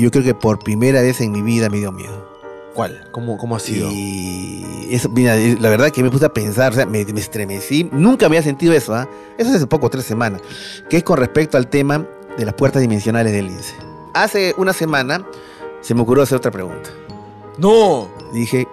yo creo que por primera vez en mi vida me dio miedo. ¿Cuál? ¿Cómo, cómo ha sido? Y la verdad que me puse a pensar, o sea, me, estremecí. Nunca había sentido eso, ¿ah? Eso hace poco, tres semanas. Que es con respecto al tema de las puertas dimensionales del lince. Hace una semana se me ocurrió hacer otra pregunta. ¡No! Dije.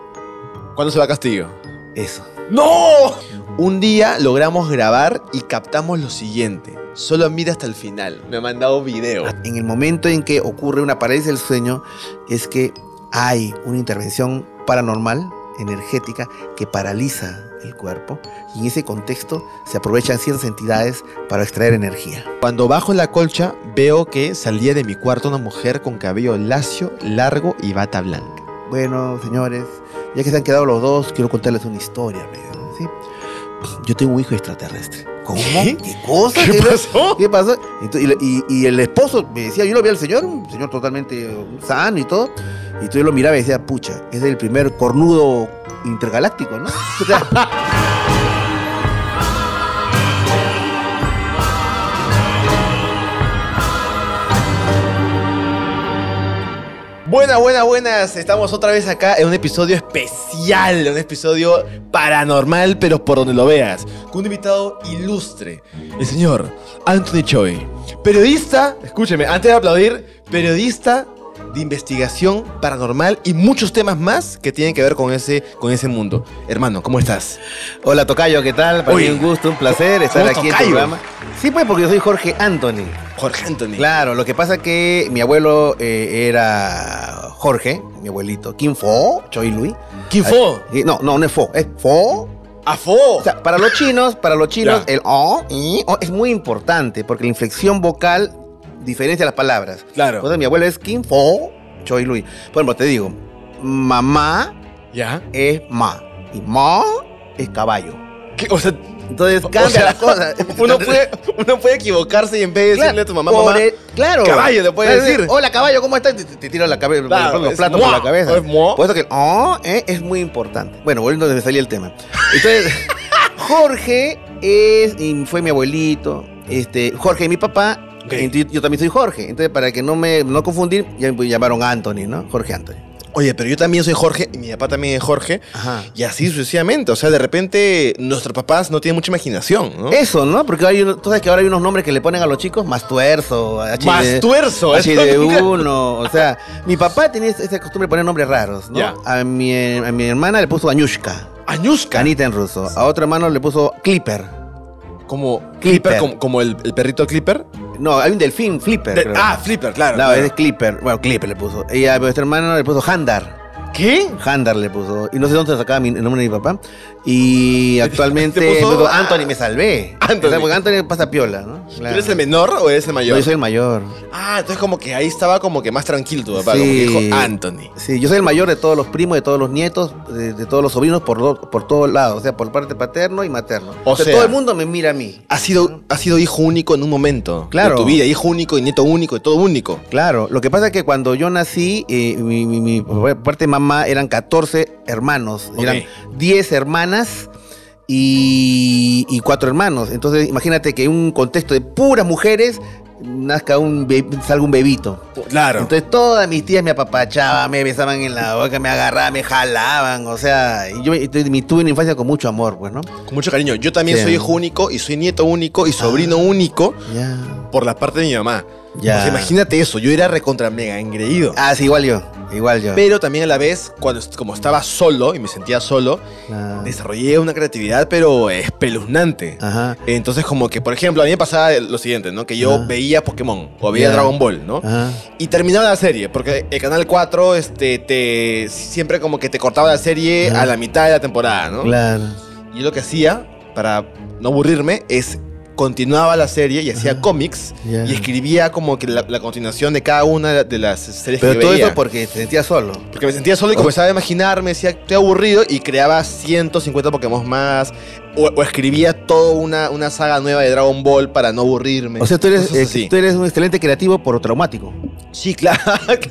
¿Cuándo se va a Castillo? Eso. ¡No! Un día logramos grabar y captamos lo siguiente. Solo mira hasta el final. Me ha mandado video. Ah, en el momento en que ocurre una parálisis del sueño es que hay una intervención paranormal, energética, que paraliza el cuerpo y en ese contexto se aprovechan ciertas entidades para extraer energía. Cuando bajo la colcha veo que salía de mi cuarto una mujer con cabello lacio, largo y bata blanca. Bueno, señores, ya que se han quedado los dos, quiero contarles una historia. ¿sí? yo tengo un hijo extraterrestre. ¿Cómo? ¿Qué, cosa? ¿Qué, pasó? ¿Qué pasó? y, el esposo me decía, yo lo vi al señor, un señor totalmente sano y todo. Y entonces yo lo miraba y decía, pucha, es el primer cornudo intergaláctico, ¿no? Buenas, buenas, buenas. Estamos otra vez acá en un episodio especial, un episodio paranormal, pero por donde lo veas, con un invitado ilustre, el señor Anthony Choi, periodista, escúcheme, antes de aplaudir, periodista de investigación paranormal y muchos temas más que tienen que ver con ese, con ese mundo. Hermano, ¿cómo estás? Hola, Tocayo, ¿qué tal? Para mí un gusto, un placer estar aquí en tu programa. Sí, pues, porque yo soy Jorge Anthony. Jorge Anthony. Claro, lo que pasa es que mi abuelo eh, era Jorge, mi abuelito. ¿Quién fue? Choi Luis. ¿Quién ah, fue? Eh, no, no, no es fo, es fo. A fo. O sea, para los chinos, para los chinos, el o, y es muy importante porque la inflexión vocal diferencia las palabras. Claro. Entonces mi abuelo es Kim Fo Choi Lui. Por ejemplo, te digo, mamá ¿Ya? es ma. Y ma es caballo. O sea, entonces cambia las cosas. Uno puede, uno puede equivocarse y en vez de decirle a tu mamá, mamá caballo, te puede decir. Hola caballo, ¿cómo estás? Te, te tiro la cabeza, los platos por la cabeza. Por eso que oh, eh, es muy importante. Bueno, volviendo donde salía el tema. Entonces, Jorge es, y fue mi abuelito. Este, Jorge, mi papá, yo también soy Jorge. Entonces, para que no me confundir, ya me llamaron Anthony, ¿no? Jorge Anthony. Oye, pero yo también soy Jorge y mi papá también es Jorge. Ajá. Y así sucesivamente. O sea, de repente nuestros papás no tienen mucha imaginación, ¿no? Eso, ¿no? Porque hay, tú sabes que ahora hay unos nombres que le ponen a los chicos, Mastuerzo, HD, Mastuerzo, de uno. o sea, mi papá tenía esa costumbre de poner nombres raros, ¿no? A, mi, hermana le puso Añushka. Añushka. Anita en ruso. A otro hermano le puso Clipper. Como Clipper, como, el, el perrito Clipper. No, hay un delfín, Flipper. ah, Flipper, claro. No, es Clipper. Bueno, Clipper le puso. Y a nuestro hermano le puso Handar. ¿Qué? Handar le puso. Y no sé dónde sacaba mi, el nombre de mi papá. Y actualmente Anthony, me salvé. Anthony. porque Anthony pasa piola, ¿no? ¿Eres el menor o eres el mayor? yo soy el mayor. Ah, entonces como que ahí estaba como que más tranquilo tu papá, como que dijo Anthony. Sí, yo soy el mayor de todos los primos, de todos los nietos, de, todos los sobrinos por, por todos lados, o sea, por parte paterno y materno. O, sea, todo el mundo me mira a mí. Ha sido, ha sido hijo único en un momento claro. de tu vida, hijo único y nieto único, y todo único. Claro, lo que pasa es que cuando yo nací, mi, parte eran 14 hermanos, eran 10 hermanas y, y, cuatro hermanos. Entonces, imagínate que un contexto de puras mujeres nazca un un bebito. Claro. Entonces todas mis tías me apapachaban, me besaban en la boca, me agarraban, me jalaban. O sea, yo me, tuve una infancia con mucho amor, pues, ¿no? Con mucho cariño. Yo también soy hijo único y soy nieto único y sobrino ah, único por la parte de mi mamá. Ya. imagínate eso, yo era recontra mega engreído. Ah, sí, igual yo. Igual yo. Pero también a la vez, cuando, como estaba solo y me sentía solo, ah. desarrollé una creatividad, pero espeluznante. Ajá. Entonces, como que, por ejemplo, a mí me pasaba lo siguiente, ¿no? Que yo veía había Pokémon o había Dragon Ball, ¿no? Y terminaba la serie, porque el Canal 4 este, te, siempre como que te cortaba la serie a la mitad de la temporada, ¿no? Claro. Y yo lo que hacía para no aburrirme es continuaba la serie y hacía cómics y escribía como que la, continuación de cada una de las series todo eso porque te sentía solo. Porque me sentía solo y comenzaba a imaginarme, me decía, estoy aburrido y creaba 150 Pokémon más. O, escribía toda una, una, saga nueva de Dragon Ball para no aburrirme. O sea, tú eres, tú eres un excelente creativo por traumático. Sí, claro,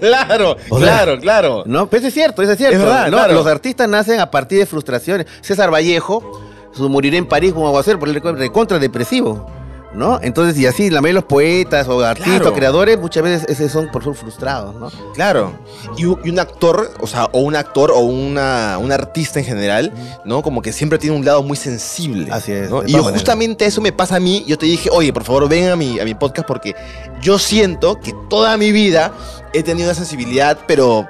claro, claro, claro. No, pero es cierto, es cierto. Es verdad, ¿no? Los artistas nacen a partir de frustraciones. César Vallejo su morir en París como va a ser por el recontra depresivo. ¿No? Entonces, y así, la mayoría de los poetas o artistas o creadores muchas veces ese son por frustrados, ¿no? Claro. Y, un actor, o sea, o un actor o una, un artista en general, ¿no? Como que siempre tiene un lado muy sensible. Así es. Y justamente eso me pasa a mí. Yo te dije, oye, por favor, ven a mi, a mi podcast porque yo siento que toda mi vida he tenido una sensibilidad, pero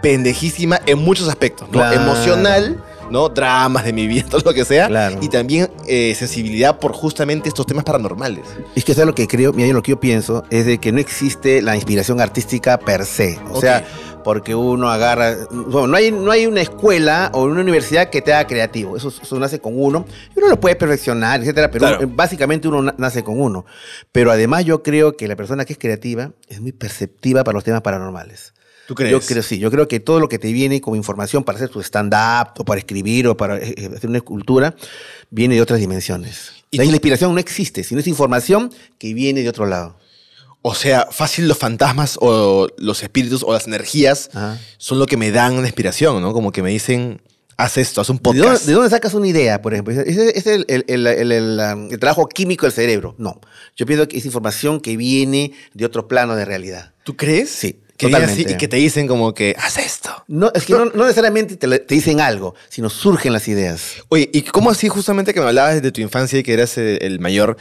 pendejísima en muchos aspectos, ¿no? Emocional ¿no? Dramas de mi vida, todo lo que sea. Y también eh, sensibilidad por justamente estos temas paranormales. Es que eso es lo que creo, mira, lo que yo pienso es de que no existe la inspiración artística per se. O sea, porque uno agarra. no, hay, no hay una escuela o una universidad que te haga creativo. Eso, eso nace con uno. Y uno lo puede perfeccionar, etcétera, pero eh, básicamente uno nace con uno. Pero además, yo creo que la persona que es creativa es muy perceptiva para los temas paranormales. ¿Tú crees? Yo creo, sí. Yo creo que todo lo que te viene como información para hacer tu stand-up o para escribir o para eh, eh, hacer una escultura viene de otras dimensiones. ¿Y la inspiración no existe, sino es información que viene de otro lado. O sea, fácil los fantasmas o los espíritus o las energías son lo que me dan la inspiración, ¿no? Como que me dicen, haz esto, haz un podcast. ¿De dónde, sacas una idea, por ejemplo? ¿Es, es el, trabajo químico del cerebro? No. Yo pienso que es información que viene de otro plano de realidad. ¿Tú crees? Sí y que te dicen como que haz esto. No, es que no, necesariamente te, dicen algo, sino surgen las ideas. Oye, ¿y cómo así justamente que me hablabas de tu infancia y que eras eh, el mayor,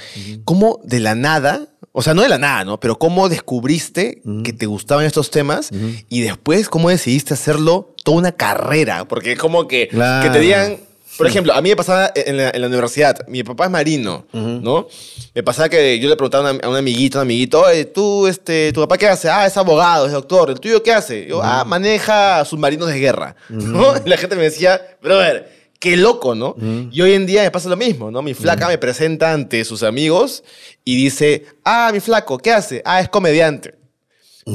cómo de la nada, o sea, no de la nada, ¿no? Pero cómo descubriste que te gustaban estos temas y después cómo decidiste hacerlo toda una carrera? Porque es como que, que te digan por ejemplo, a mí me pasaba e-, en la, universidad, mi papá es marino, ¿no? Me pasaba que yo le preguntaba a un amiguito, un amiguito, tú, este, ¿tu papá qué hace? Ah, es abogado, es doctor. ¿El tuyo qué hace? Yo, ah, maneja submarinos de guerra, ¿no? la gente me decía, pero a ver, qué loco, ¿no? Y hoy en día me pasa lo mismo, ¿no? Mi flaca me presenta ante sus amigos y dice, ah, mi flaco, ¿qué hace? Ah, es comediante.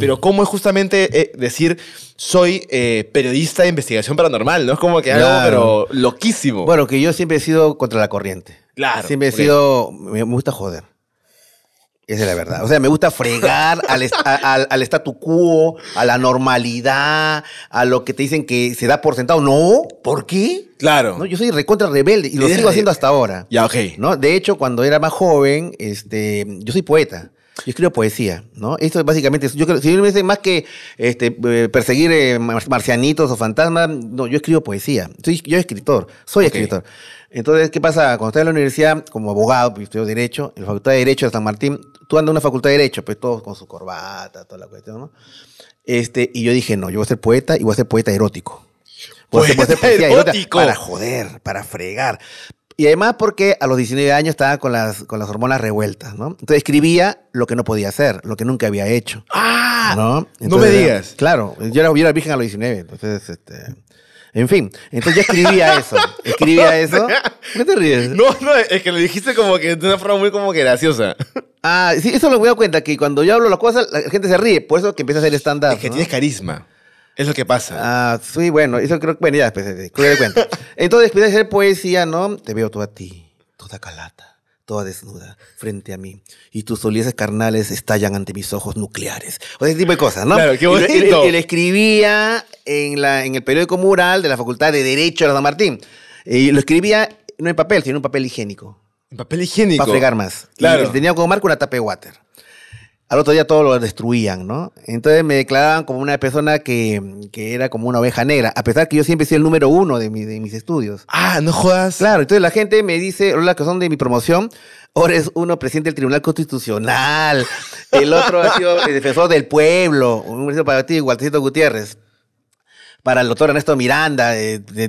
Pero mm. cómo es justamente eh, decir, soy eh, periodista de investigación paranormal, ¿no? Es como que pero loquísimo. Bueno, que yo siempre he sido contra la corriente. Claro. Siempre he sido, me gusta joder. Esa es la verdad. O sea, me gusta fregar al, al, statu quo, a la normalidad, a lo que te dicen que se da por sentado. No, ¿por qué? Claro. ¿No? Yo soy recontra rebelde y lo eh, sigo haciendo hasta ahora. Ya, ok. ¿no? De hecho, cuando era más joven, este, yo soy poeta. Yo escribo poesía, ¿no? Esto es básicamente, si yo me dicen más que este, eh, perseguir eh, marcianitos o fantasmas, no, yo escribo poesía. Yo Soy, yo escritor, soy escritor. Entonces, ¿qué pasa? Cuando estoy en la universidad, como abogado, pues, estudio Derecho, en la Facultad de Derecho de San Martín, tú andas en una Facultad de Derecho, pues todos con su corbata, toda la cuestión, ¿no? Este, y yo dije, no, yo voy a ser poeta y voy a ser poeta erótico. Voy a ser, poeta, erótico. Para joder, para fregar. Y además porque a los 19 años estaba con las, con las hormonas revueltas, ¿no? Entonces escribía lo que no podía hacer, lo que nunca había hecho. ¡Ah! ¿No? no me digas. Claro, yo era, virgen a los 19, entonces, este... En fin, entonces ya escribía eso. Escribía eso. ¿Qué te ríes? No, no, es que lo dijiste como que de una forma muy como que graciosa. Ah, sí, eso lo voy a cuenta, que cuando yo hablo las cosas, la gente se ríe, por eso que empieza a ser estándar, que tienes carisma. Es lo que pasa. Ah, sí, bueno, eso creo que. Bueno, ya después, pues, eh, de cuenta. Entonces, después pues, de hacer poesía, ¿no? Te veo tú a ti, toda calata, toda desnuda, frente a mí. Y tus solieces carnales estallan ante mis ojos nucleares. O ese tipo de cosas, ¿no? Claro, qué bonito. Y, lo, escribía en, la, en el periódico Mural de la Facultad de Derecho de San Martín. Y lo escribía no en papel, sino en papel higiénico. ¿En papel higiénico? Para fregar más. Claro. Y tenía como marco una tape water al otro día todos lo destruían, ¿no? Entonces me declaraban como una persona que, era como una oveja negra, a pesar que yo siempre he sido el número uno de, mi, de mis estudios. Ah, no jodas. Claro, entonces la gente me dice, hola, que son de mi promoción, ahora es uno presidente del Tribunal Constitucional, el otro ha sido defensor del pueblo, un universo para ti, Gualtecito Gutiérrez para el doctor Ernesto Miranda, eh, de,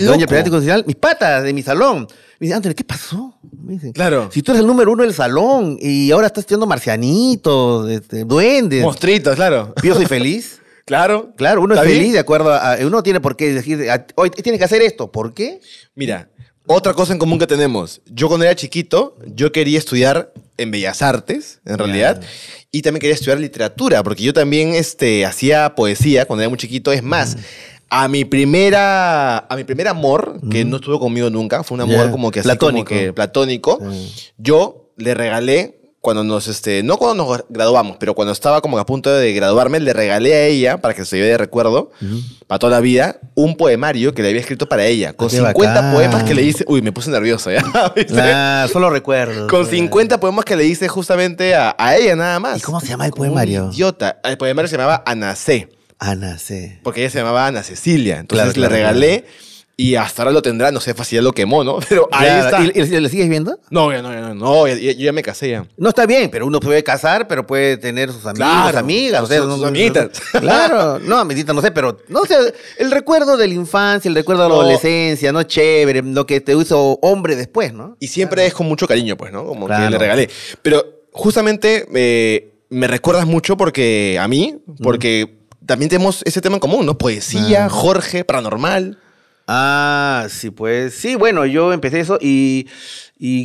Doña de, Constitucional, mis patas de mi salón. Me dice, Anthony, ¿qué pasó? claro. Si tú eres el número uno del salón y ahora estás estudiando marcianitos, este, duendes. claro. Yo soy feliz. Claro. Claro, uno es feliz de acuerdo a, Uno tiene por qué decir, ah, hoy tienes que hacer esto. ¿Por qué? Mira, otra cosa en común que tenemos. Yo cuando era chiquito, yo quería estudiar en Bellas Artes, en realidad, y también quería estudiar literatura, porque yo también este, hacía poesía cuando era muy chiquito. Es más, mm a mi primera a mi primer amor que no estuvo conmigo nunca fue un amor como que así, platónico platónico yo le regalé cuando nos este no cuando nos graduamos pero cuando estaba como a punto de graduarme le regalé a ella para que se lleve de recuerdo para toda la vida un poemario que le había escrito para ella con 50 poemas que le hice uy me puse nervioso ya solo recuerdo con 50 eh. poemas que le hice justamente a, a, ella nada más ¿Y cómo se llama el poemario idiota el poemario se llamaba Anacé Ana C. Porque ella se llamaba Ana Cecilia. Entonces le regalé y hasta ahora lo tendrá. No sé si ya lo quemó, ¿no? Pero ahí está. ¿Y, le sigues viendo? No, no, no. no yo ya me casé ya. No está bien, pero uno puede casar, pero puede tener sus amigos, amigas. O sea, sus, amiguitas. claro. No, amiguitas, no sé, pero no sé. el recuerdo de la infancia, el recuerdo de la adolescencia, ¿no? Chévere, lo que te uso hombre después, ¿no? Y siempre es con mucho cariño, pues, ¿no? Como que le regalé. Pero justamente... Eh, me recuerdas mucho porque a mí, porque también tenemos ese tema en común, ¿no? Poesía, Jorge, paranormal. Ah, sí, pues. Sí, bueno, yo empecé eso y,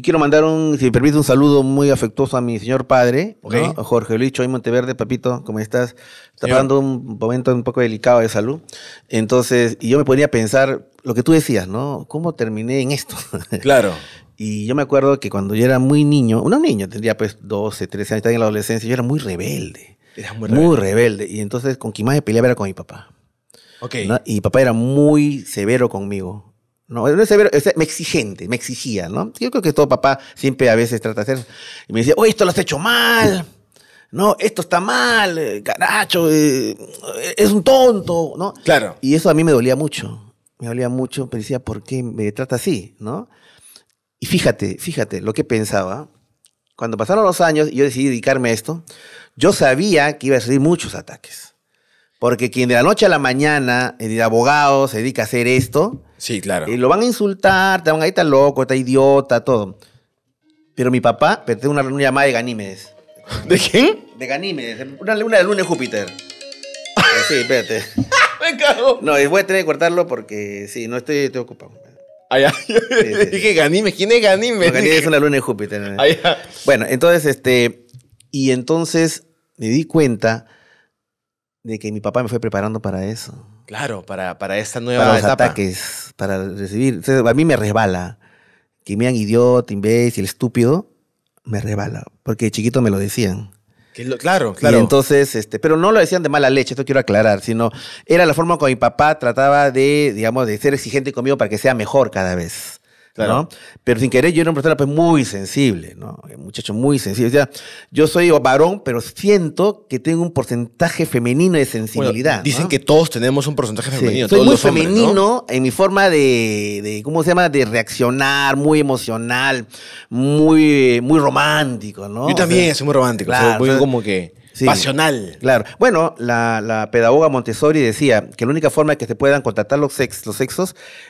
quiero mandar un, si me permite, un saludo muy afectuoso a mi señor padre, Jorge Luis y Monteverde, papito, ¿cómo estás? Está pasando un momento un poco delicado de salud. Entonces, y yo me podría pensar lo que tú decías, ¿no? ¿Cómo terminé en esto? Claro. y yo me acuerdo que cuando yo era muy niño, una niño, tendría pues 12, 13 años, estaba en la adolescencia, yo era muy rebelde muy rebelde. Y entonces con quien más me peleaba era con mi papá. Okay. Y mi papá era muy severo conmigo. No, era severo, me exigente, me exigía, ¿no? Yo creo que todo papá siempre a veces trata de hacer. Y me decía, oye, esto lo has hecho mal. No, esto está mal, eh, caracho, eh, es un tonto, ¿no? Claro. Y eso a mí me dolía mucho. Me dolía mucho, me decía, ¿por qué me trata así, no? Y fíjate, fíjate lo que pensaba. Cuando pasaron los años y yo decidí dedicarme a esto, yo sabía que iba a recibir muchos ataques. Porque quien de la noche a la mañana, el eh, abogado, se dedica a hacer esto. Sí, claro. Y eh, lo van a insultar, te van a decir, tan loco, está idiota, todo. Pero mi papá, tengo una, reunión llamada de Ganímedes. ¿De quién? De Ganímedes, una luna de luna de Júpiter. Eh, sí, espérate. Me cago. No, voy a tener que cortarlo porque sí, no estoy, estoy ocupado. Allá. Sí, Dije Ganímedes, ¿quién es Ganímedes? Ganímedes es una luna de Júpiter. Bueno, entonces, este. Y entonces me di cuenta de que mi papá me fue preparando para eso. Claro, para, para esta nueva para los es ataques, para recibir. a mí me resbala. Que me han idiota, imbécil, estúpido, me resbala. Porque de chiquito me lo decían. claro, claro. Y entonces, este, pero no lo decían de mala leche, esto quiero aclarar, sino era la forma como mi papá trataba de, digamos, de ser exigente conmigo para que sea mejor cada vez. Pero sin querer yo era una persona pues, muy sensible, ¿no? Un muchacho muy sensible. yo soy varón, pero siento que tengo un porcentaje femenino de sensibilidad. dicen que todos tenemos un porcentaje femenino. Soy muy femenino en mi forma de, ¿cómo se llama? De reaccionar, muy emocional, muy, muy romántico, ¿no? Yo también soy muy romántico. soy como que pasional. Claro. Bueno, la, pedagoga Montessori decía que la única forma de que se puedan contratar los, sexos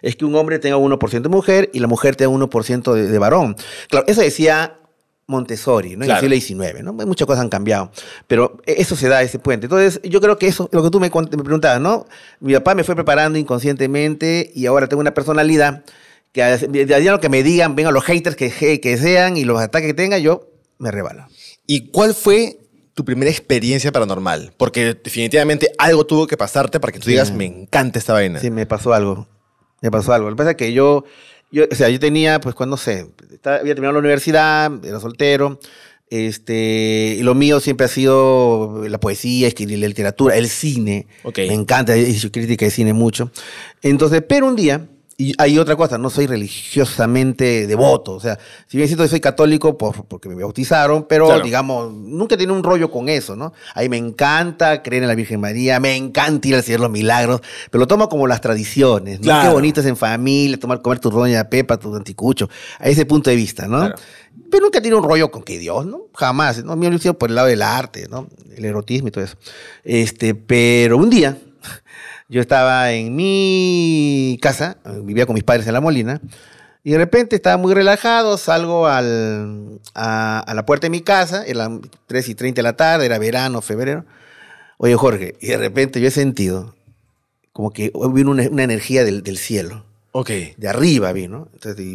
es que un hombre tenga 1% de mujer y la mujer tenga 1% de, varón. Claro, eso decía Montessori, ¿no? En el siglo XIX, ¿no? Muchas cosas han cambiado, pero e, eso se da, ese puente. Entonces, yo creo que eso, lo que tú me, preguntabas, ¿no? Mi papá me fue preparando inconscientemente y ahora tengo una personalidad que, de lo que me digan, vengan los haters que, que sean y los ataques que tengan, yo me rebalo. ¿Y cuál fue tu primera experiencia paranormal? Porque definitivamente algo tuvo que pasarte para que tú digas, me encanta esta vaina. Sí, me pasó algo. Me pasó algo. Lo que pasa es que yo, yo o sea, yo tenía, pues, cuando sé, había terminado la universidad, era soltero. Este, y lo mío siempre ha sido la poesía, escribir la literatura, el cine. Me encanta, y su crítica de cine mucho. Entonces, pero un día y hay otra cosa, no soy religiosamente devoto. O sea, si bien siento que soy católico por, porque me bautizaron, pero digamos, nunca tiene un rollo con eso, ¿no? Ahí me encanta creer en la Virgen María, me encanta ir al Señor los milagros, pero lo tomo como las tradiciones, ¿no? Qué bonitas en familia, tomar, comer tu de pepa, tu anticucho, a ese punto de vista, ¿no? Pero nunca tiene un rollo con que Dios, ¿no? Jamás, ¿no? lo sido por el lado del arte, ¿no? El erotismo y todo eso. Este, pero un día, yo estaba en mi casa, vivía con mis padres en La Molina, y de repente estaba muy relajado, salgo al, a, la puerta de mi casa, era 3 y 30 de la tarde, era verano, febrero. Oye, Jorge, y de repente yo he sentido como que vino una, una energía del, del, cielo. Ok. De arriba vino. Entonces,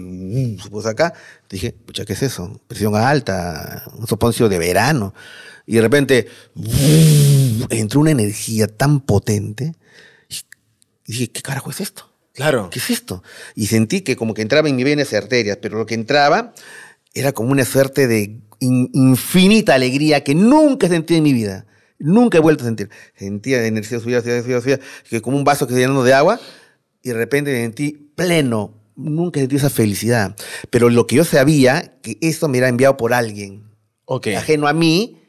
se puso acá. Dije, pucha, ¿qué es eso? Presión alta, un soponcio de verano. Y de repente, entró una energía tan potente y dije, ¿qué carajo es esto? Claro. ¿Qué es esto? Y sentí que como que entraba en mis venas y arterias, pero lo que entraba era como una suerte de infinita alegría que nunca sentí en mi vida. Nunca he vuelto a sentir. Sentía energía subida, subida, subida, que como un vaso que se llenando de agua y de repente me sentí pleno. Nunca sentí esa felicidad. Pero lo que yo sabía, que esto me era enviado por alguien. Ajeno a mí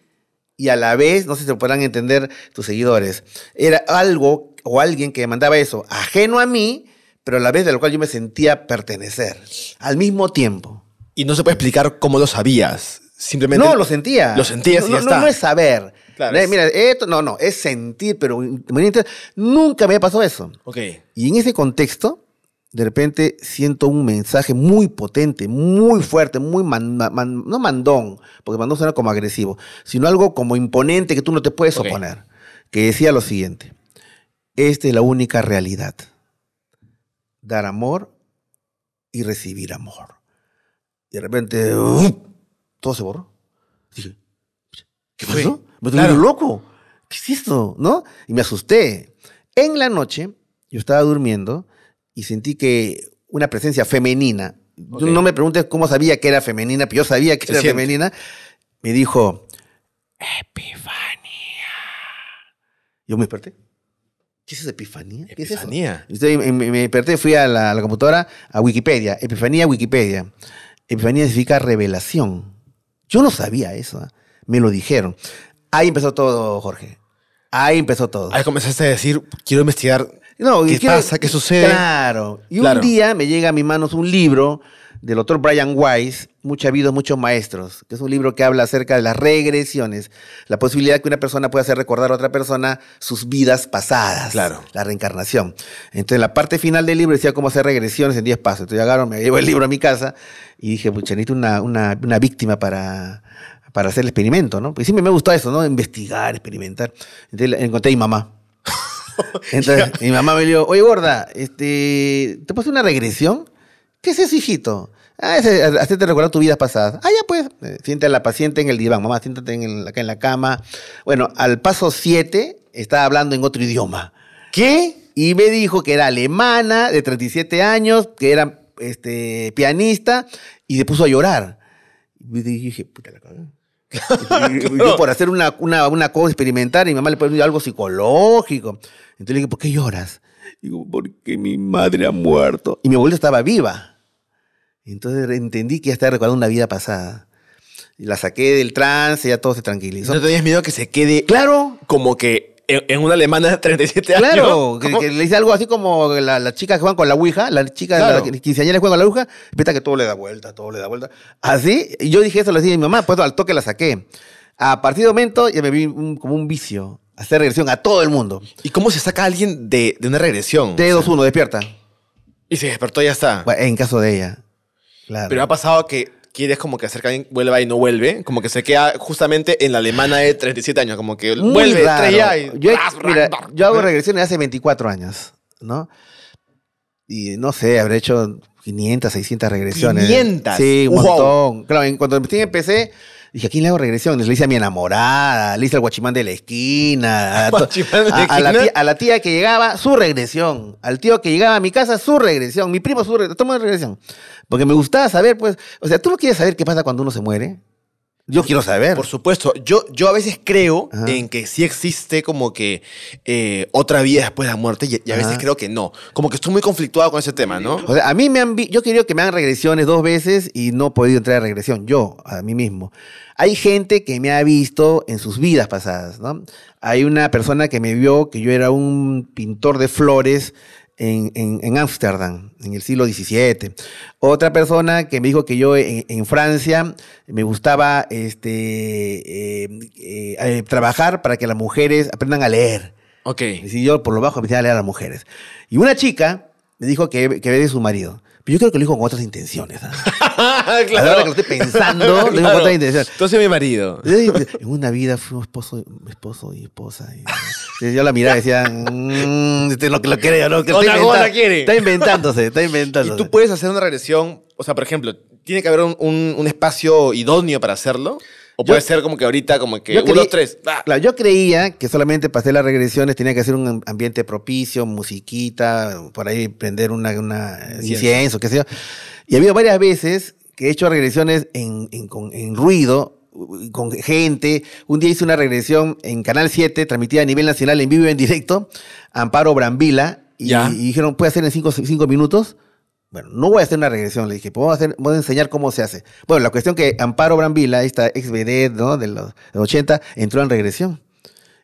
y a la vez, no sé si lo podrán entender tus seguidores, era algo o alguien que mandaba eso ajeno a mí, pero a la vez de lo cual yo me sentía pertenecer al mismo tiempo. Y no se puede explicar cómo lo sabías. Simplemente. No, lo sentía. Lo sentías y ya está. No, es saber. Eh, mira, esto, no, no, es sentir, pero nunca me pasó eso. Ok. Y en ese contexto, de repente siento un mensaje muy potente, muy fuerte, muy no mandón, porque mandón suena como agresivo, sino algo como imponente que tú no te puedes oponer, que decía lo siguiente. Esta es la única realidad. Dar amor y recibir amor. Y de repente, ¡uh! todo se borró. Dije, ¿qué pasó? Me tuve loco. ¿Qué es esto? ¿No? Y me asusté. En la noche, yo estaba durmiendo y sentí que una presencia femenina, no me preguntes cómo sabía que era femenina, pero yo sabía que era femenina, me dijo, Epifanía. Yo me desperté. ¿Qué es epifanía? epifanía. Me, me, desperté, fui a la, computadora, a Wikipedia. Epifanía, Wikipedia. Epifanía significa revelación. Yo no sabía eso. ¿ah? Me lo dijeron. Ahí empezó todo, Jorge. Ahí empezó todo. Ahí comenzaste a decir, quiero investigar no, qué pasa, qué sucede. Claro. Y un día me llega a mis manos un libro del autor Brian Weiss Mucha vida, muchos maestros, que es un libro que habla acerca de las regresiones, la posibilidad que una persona pueda hacer recordar a otra persona sus vidas pasadas, la reencarnación. Entonces, la parte final del libro decía cómo hacer regresiones en 10 pasos. Entonces, me llevo el libro a mi casa y dije, pucha, necesito una, una, víctima para, para hacer el experimento, ¿no? Pues siempre me gustó eso, ¿no? Investigar, experimentar. Entonces, encontré a mi mamá. Entonces, mi mamá me dijo, oye, gorda, este, ¿te puse una regresión? ¿Qué es eso, hijito? Ah, hacerte recordar tu vida pasada Ah, ya pues, eh, siente a la paciente en el diván, mamá, siéntate en acá en la cama. Bueno, al paso 7 estaba hablando en otro idioma. ¿Qué? Y me dijo que era alemana, de 37 años, que era este, pianista, y se puso a llorar. Y dije, la Yo por hacer una, una, una cosa experimental, y mi mamá le pone algo psicológico. Entonces le dije, ¿por qué lloras? Digo, porque mi madre ha muerto. Y mi abuela estaba viva. Entonces entendí que ya estaba recordando una vida pasada. Y la saqué del trance, ya todo se tranquilizó. ¿No tenías miedo que se quede claro? Como que en, una alemana de 37 años. Claro, que, le hice algo así como la, la chica que juega con la ouija, la chica que de la quinceañera juega con la ouija, viste que todo le da vuelta, todo le da vuelta. Así, y yo dije eso, le dije a mi mamá, pues al toque la saqué. A partir de momento ya me vi como un vicio, hacer regresión a todo el mundo. ¿Y cómo se saca a alguien de, de una regresión? de 2 1 despierta. Y se despertó, y ya está. en caso de ella. Pero ha pasado que quieres como que hacer que alguien vuelva y no vuelve, como que se queda justamente en la alemana de 37 años, como que vuelve vuelve, estrella y... Yo, hago regresiones hace 24 años, ¿no? Y no sé, habré hecho 500, 600 regresiones. 500. Sí, un montón. Claro, en cuanto empecé, Dije, ¿a quién le hago regresión? Le hice a mi enamorada, le hice al guachimán de la esquina, a, la, tía, que llegaba, su regresión, al tío que llegaba a mi casa, su regresión, mi primo, su regresión, toma regresión. Porque me gustaba saber, pues, o sea, tú no quieres saber qué pasa cuando uno se muere. Yo quiero saber. Por supuesto. Yo, yo a veces creo en que sí existe como que eh, otra vida después de la muerte y, a veces creo que no. Como que estoy muy conflictuado con ese tema, ¿no? O sea, a mí me han... Yo quería que me hagan regresiones dos veces y no he podido entrar a regresión. Yo, a mí mismo. Hay gente que me ha visto en sus vidas pasadas, ¿no? Hay una persona que me vio que yo era un pintor de flores en Ámsterdam, en, en, el siglo XVII. Otra persona que me dijo que yo eh, en, Francia me gustaba este, eh, eh, trabajar para que las mujeres aprendan a leer. Ok. Y yo por lo bajo empecé a leer a las mujeres. Y una chica me dijo que, que de su marido. Pero yo creo que lo dijo con otras intenciones. ¿ah? claro. A la hora que lo estoy pensando, claro. tengo de intención. Entonces mi marido. En una vida fuimos esposo, esposo y esposa. Y yo la miraba y decía, mmm, lo que lo quiere, ¿no? Que Otra cosa quiere. Está inventándose, está inventándose. Y tú puedes hacer una regresión, o sea, por ejemplo, ¿tiene que haber un, un espacio idóneo para hacerlo? O puede ser como que ahorita, como que uno, tres. yo creía que solamente para hacer las regresiones tenía que hacer un ambiente propicio, musiquita, por ahí prender una, una eh, incienso o qué sé yo. Y ha habido varias veces que he hecho regresiones en, en, en ruido, con gente. Un día hice una regresión en Canal 7, transmitida a nivel nacional en vivo y en directo, Amparo Brambila, y, y dijeron, ¿puede hacer en cinco, cinco minutos? Bueno, no voy a hacer una regresión, le dije, puedo a, hacer, voy enseñar cómo se hace. Bueno, la cuestión que Amparo Brambila, esta ex ¿no? de los 80, entró en regresión.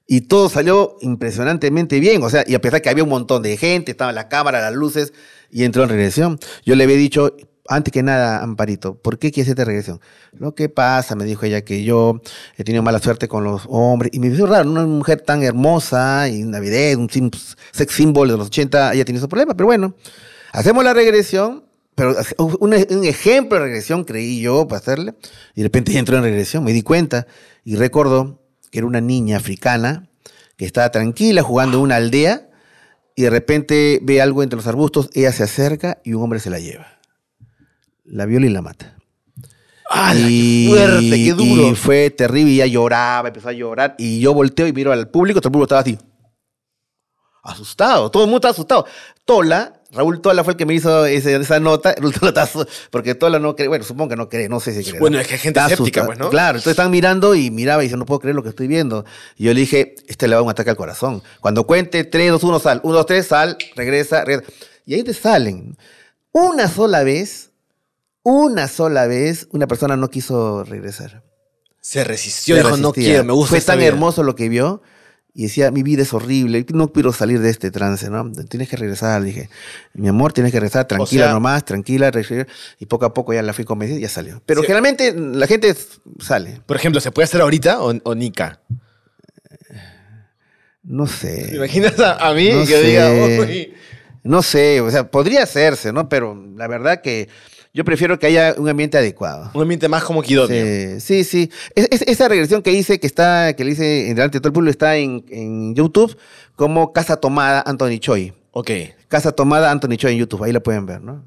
Y todo salió impresionantemente bien, o sea, y a pesar que había un montón de gente, estaba la cámara, las luces, y entró en regresión. Yo le había dicho, antes que nada, Amparito, ¿por qué quieres esta regresión? Lo que pasa, me dijo ella, que yo he tenido mala suerte con los hombres. Y me dijo, raro, una mujer tan hermosa y Navidad, un sex symbol de los 80, ella tiene ese problema. pero bueno. Hacemos la regresión, pero un, ejemplo de regresión creí yo para hacerle, y de repente entró en regresión, me di cuenta y recordó que era una niña africana que estaba tranquila jugando en una aldea y de repente ve algo entre los arbustos, ella se acerca y un hombre se la lleva. La viola y la mata. ¡Ay, ¡Ah, qué fuerte, qué duro! Y fue terrible, ella lloraba, empezó a llorar, y yo volteo y miro al público, todo el público estaba así, asustado, todo el mundo estaba asustado. Tola Raúl Tola fue el que me hizo esa nota, porque Tola no cree, bueno, supongo que no cree, no sé si cree. Bueno, es que hay gente está escéptica, pues, ¿no? Claro, entonces están mirando y miraba y dice, no puedo creer lo que estoy viendo. Y yo le dije, este le va a un ataque al corazón. Cuando cuente 3, 2, 1, sal, 1, 2, 3, sal, regresa, regresa. Y ahí te salen. Una sola vez, una sola vez, una persona no quiso regresar. Se resistió, dijo, no quiero, me Fue tan hermoso lo que vio y decía, mi vida es horrible, no quiero salir de este trance, ¿no? Tienes que regresar, dije, mi amor, tienes que regresar, tranquila nomás, tranquila, y poco a poco ya la fui convencida y ya salió. Pero generalmente la gente sale. Por ejemplo, ¿se puede hacer ahorita o, o No sé. ¿Te imaginas a, mí que diga, No sé, o sea, podría hacerse, ¿no? Pero la verdad que yo prefiero que haya un ambiente adecuado. Un ambiente más como Quidote. Sí, sí. sí. Es, esa regresión que hice, que está, que le hice en de todo el pueblo, está en, en YouTube como Casa Tomada Anthony Choi. Ok. Casa Tomada, Anthony Cho en YouTube. Ahí la pueden ver, ¿no?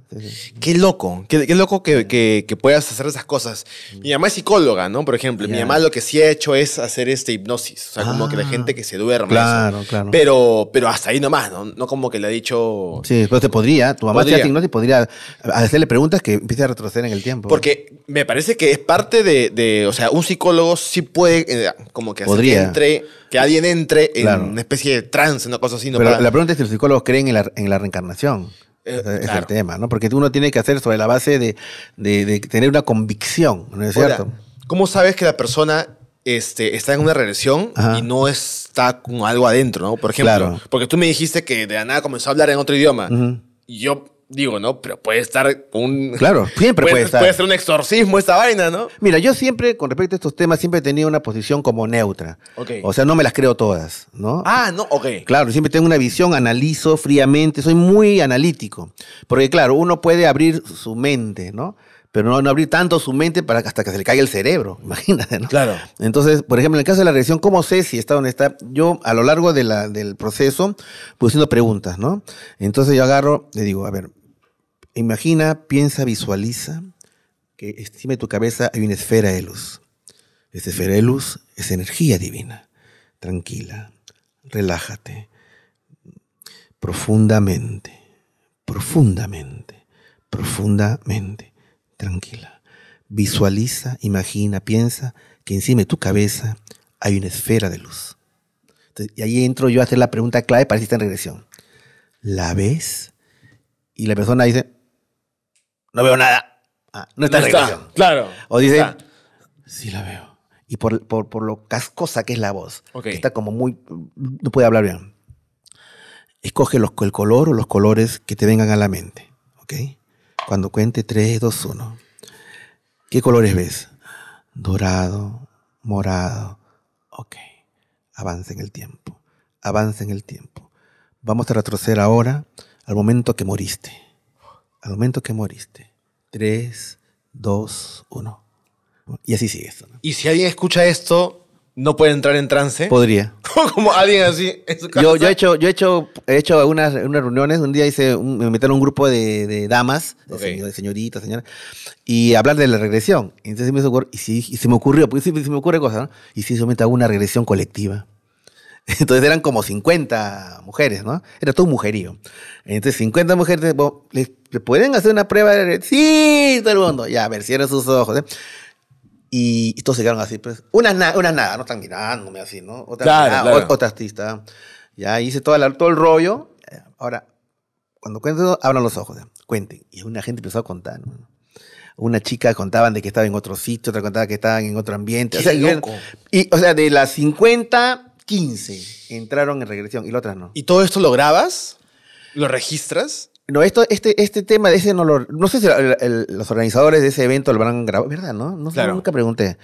Qué loco. Qué, loco que, puedas hacer esas cosas. Mi mamá es psicóloga, ¿no? Por ejemplo, mi mamá lo que sí ha hecho es hacer este hipnosis. O sea, como que la ah. gente que se duerma. Claro, claro. Pero, pero hasta ahí nomás, ¿no? No como que le ha dicho. Sí, pero pues te podría. Tu mamá podría. hipnosis podría hacerle preguntas que empiece a retroceder en el tiempo. Porque me parece que es parte de. o sea, un psicólogo sí puede, eh, como que, que entre. Que alguien entre en una especie de trance, una cosa así. No pero la pregunta es si los psicólogos creen en la reencarnación. Eh, es el tema, ¿no? Porque uno tiene que hacer sobre la base de, tener una convicción, ¿no es cierto? ¿Cómo sabes que la persona este, está en una regresión y no está con algo adentro, ¿no? Por ejemplo, porque tú me dijiste que de nada comenzó a hablar en otro idioma. y yo digo, ¿no? Pero puede estar un... Claro, siempre puede, estar. Puede ser un exorcismo esta vaina, ¿no? Mira, yo siempre, con respecto a estos temas, siempre he tenido una posición como neutra. Okay. O sea, no me las creo todas, ¿no? Ah, no, ok. Claro, siempre tengo una visión, analizo fríamente, soy muy analítico. Porque claro, uno puede abrir su mente, ¿no? pero no, abrir tanto su mente para hasta que se le caiga el cerebro, imagínate, ¿no? Claro. Entonces, por ejemplo, en el caso de la regresión, ¿cómo sé si está donde está? Yo a lo largo del proceso, pues preguntas, ¿no? Entonces yo agarro, le digo, a ver, imagina, piensa, visualiza que encima de tu cabeza hay una esfera de luz. Esa esfera de luz es energía divina. Tranquila, relájate, profundamente, profundamente, profundamente tranquila. Visualiza, imagina, piensa que encima de tu cabeza hay una esfera de luz. y ahí entro yo a hacer la pregunta clave para esta regresión. ¿La ves? Y la persona dice, no veo nada. Ah, no está en regresión. claro. O dice, sí la veo. Y por, lo cascosa que es la voz. Que está como muy... No puede hablar bien. Escoge los, el color o los colores que te vengan a la mente. ¿Ok? Cuando cuente 3, 2, 1. ¿Qué colores ves? Dorado, morado. Ok. Avanza en el tiempo. Avanza en el tiempo. Vamos a retroceder ahora al momento que moriste. Al momento que moriste. 3, 2, 1. Y así sigue esto. Y si alguien escucha esto no puede entrar en trance. Podría. Como alguien así Yo, yo he hecho, yo he hecho, he hecho algunas, unas reuniones. Un día hice, me metieron un grupo de, damas, de señoritas, señoras, y hablar de la regresión. Entonces me y, se me ocurrió, porque si, se me ocurre cosas, ¿no? Y si hizo una regresión colectiva. Entonces eran como 50 mujeres, ¿no? Era todo un mujerío. Entonces 50 mujeres, le pueden hacer una prueba? De... Sí, todo el mundo. Ya, a ver, eran sus ojos. ¿eh? Y, todos se quedaron así, pues. Unas nada, unas nada, no están mirándome así, ¿no? Otras claro, otra artista. Ya hice todo todo el rollo. Eh, ahora, cuando cuento, abran los ojos, cuente. cuenten. Y una gente empezó a contar, Una chica contaban de que estaba en otro sitio, otra contaba que estaba en otro ambiente. o sea, loco. Y, o sea, de las 50, 15 entraron en regresión y la otras no. ¿Y todo esto lo grabas? ¿Lo registras? No, esto, este, este tema de ese no lo. No sé si los organizadores de ese evento lo habrán grabado, ¿verdad? No, sé, nunca pregunté.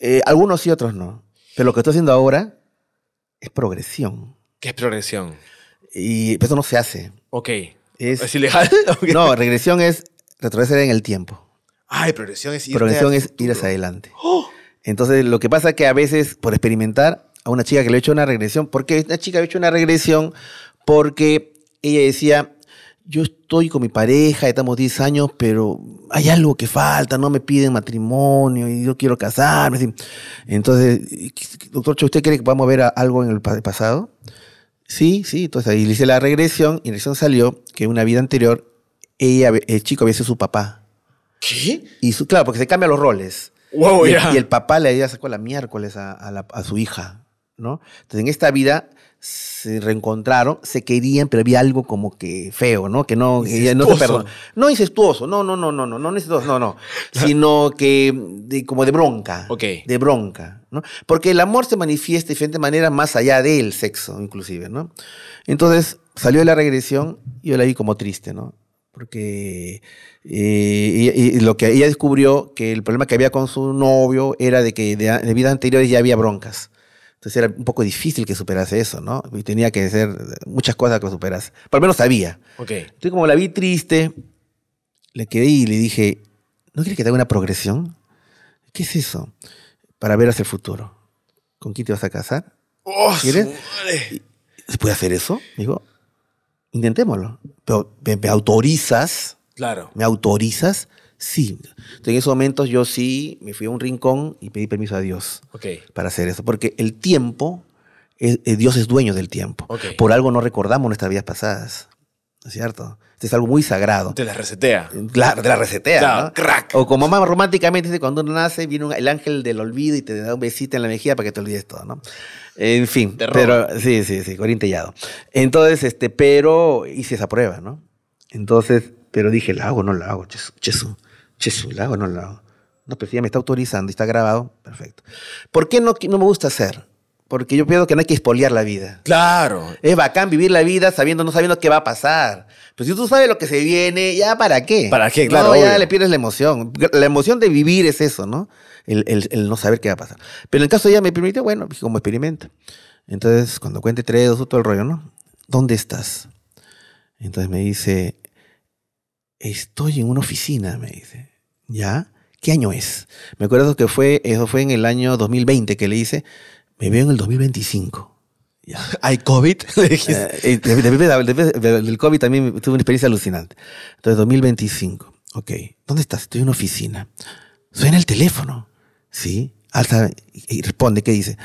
Eh, algunos sí, otros no. Pero lo que estoy haciendo ahora es progresión. ¿Qué es progresión? Y eso no se hace. Ok. ¿Es, ilegal? No, regresión es retroceder en el tiempo. Ay, progresión es ir Progresión es ir hacia adelante. ¡Oh! Entonces, lo que pasa es que a veces, por experimentar, a una chica que le he hecho una regresión, ¿Por qué una chica ha hecho una regresión porque ella decía, yo estoy con mi pareja, estamos 10 años, pero hay algo que falta, no me piden matrimonio y yo quiero casarme. Entonces, doctor ¿usted cree que vamos a ver algo en el pasado? Sí, sí, entonces ahí le hice la regresión y en regresión salió que en una vida anterior ella, el chico había sido su papá. ¿Qué? Y claro, porque se cambian los roles. Wow, y, el, y el papá le había sacado la miércoles a, a su hija, ¿no? Entonces en esta vida se reencontraron, se querían, pero había algo como que feo, ¿no? Que no, no No incestuoso, no, no, no, no, no, no incestuoso, no, no. Sino que de, como de bronca. Ok. De bronca, ¿no? Porque el amor se manifiesta de diferentes maneras más allá del sexo, inclusive, ¿no? Entonces, salió de la regresión y yo la vi como triste, ¿no? Porque eh, y, y lo que ella descubrió que el problema que había con su novio era de que de, de vidas anteriores ya había broncas. Entonces era un poco difícil que superase eso, ¿no? Y tenía que ser muchas cosas que superase. Por lo menos sabía. Okay. Entonces, como la vi triste, le quedé y le dije, ¿no quieres que te haga una progresión? ¿Qué es eso? Para ver hacia el futuro. ¿Con quién te vas a casar? Oh, ¿Quieres? ¿Se puede hacer eso? Digo, intentémoslo. Pero me autorizas. Claro. Me autorizas Sí. en esos momentos yo sí me fui a un rincón y pedí permiso a Dios para hacer eso. Porque el tiempo, eh, Dios es dueño del tiempo. Por algo no recordamos nuestras vidas pasadas. ¿No es cierto? Este es algo muy sagrado. Te la resetea. Claro, eh, te la resetea. crack. O como más románticamente cuando uno nace, viene el ángel del olvido y te da un besito en la mejilla para que te olvides todo, ¿no? En fin. pero Sí, sí, sí, corintellado. Entonces, este, pero hice esa prueba, ¿no? Entonces, pero dije, ¿la hago o no la hago? Jesús no. No, pero si ya me está autorizando y está grabado, perfecto. ¿Por qué no, me gusta hacer? Porque yo pienso que no hay que expoliar la vida. Claro. Es bacán vivir la vida sabiendo, no sabiendo qué va a pasar. Pero pues si tú sabes lo que se viene, ¿ya para qué? ¿Para qué? Claro. No, ya le pierdes la emoción. La emoción de vivir es eso, ¿no? El, no saber qué va a pasar. Pero en el caso de ella me permite, bueno, pues, como experimento. Entonces, cuando cuente tres, dos, todo el rollo, ¿no? ¿Dónde estás? Entonces me dice, estoy en una oficina, me dice, ¿ya? ¿Qué año es? Me acuerdo que fue, eso fue en el año 2020 que le dice. me veo en el 2025. Ya. ¿Hay COVID? El eh, del COVID también tuve una experiencia alucinante. Entonces, 2025. Ok, ¿dónde estás? Estoy en una oficina. Suena el teléfono. Sí, alza y responde, ¿qué dice?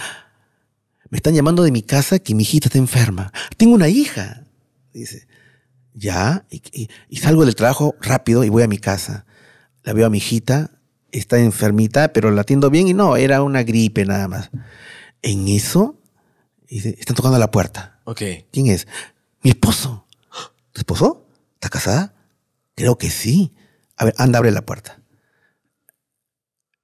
Me están llamando de mi casa que mi hijita está enferma. Tengo una hija. Dice, ya, y, salgo del trabajo rápido y voy a mi casa. La veo a mi hijita, está enfermita, pero la atiendo bien y no, era una gripe nada más. En eso, están tocando la puerta. Ok. ¿Quién es? Mi esposo. ¿Tu esposo? ¿Está casada? Creo que sí. A ver, anda, abre la puerta.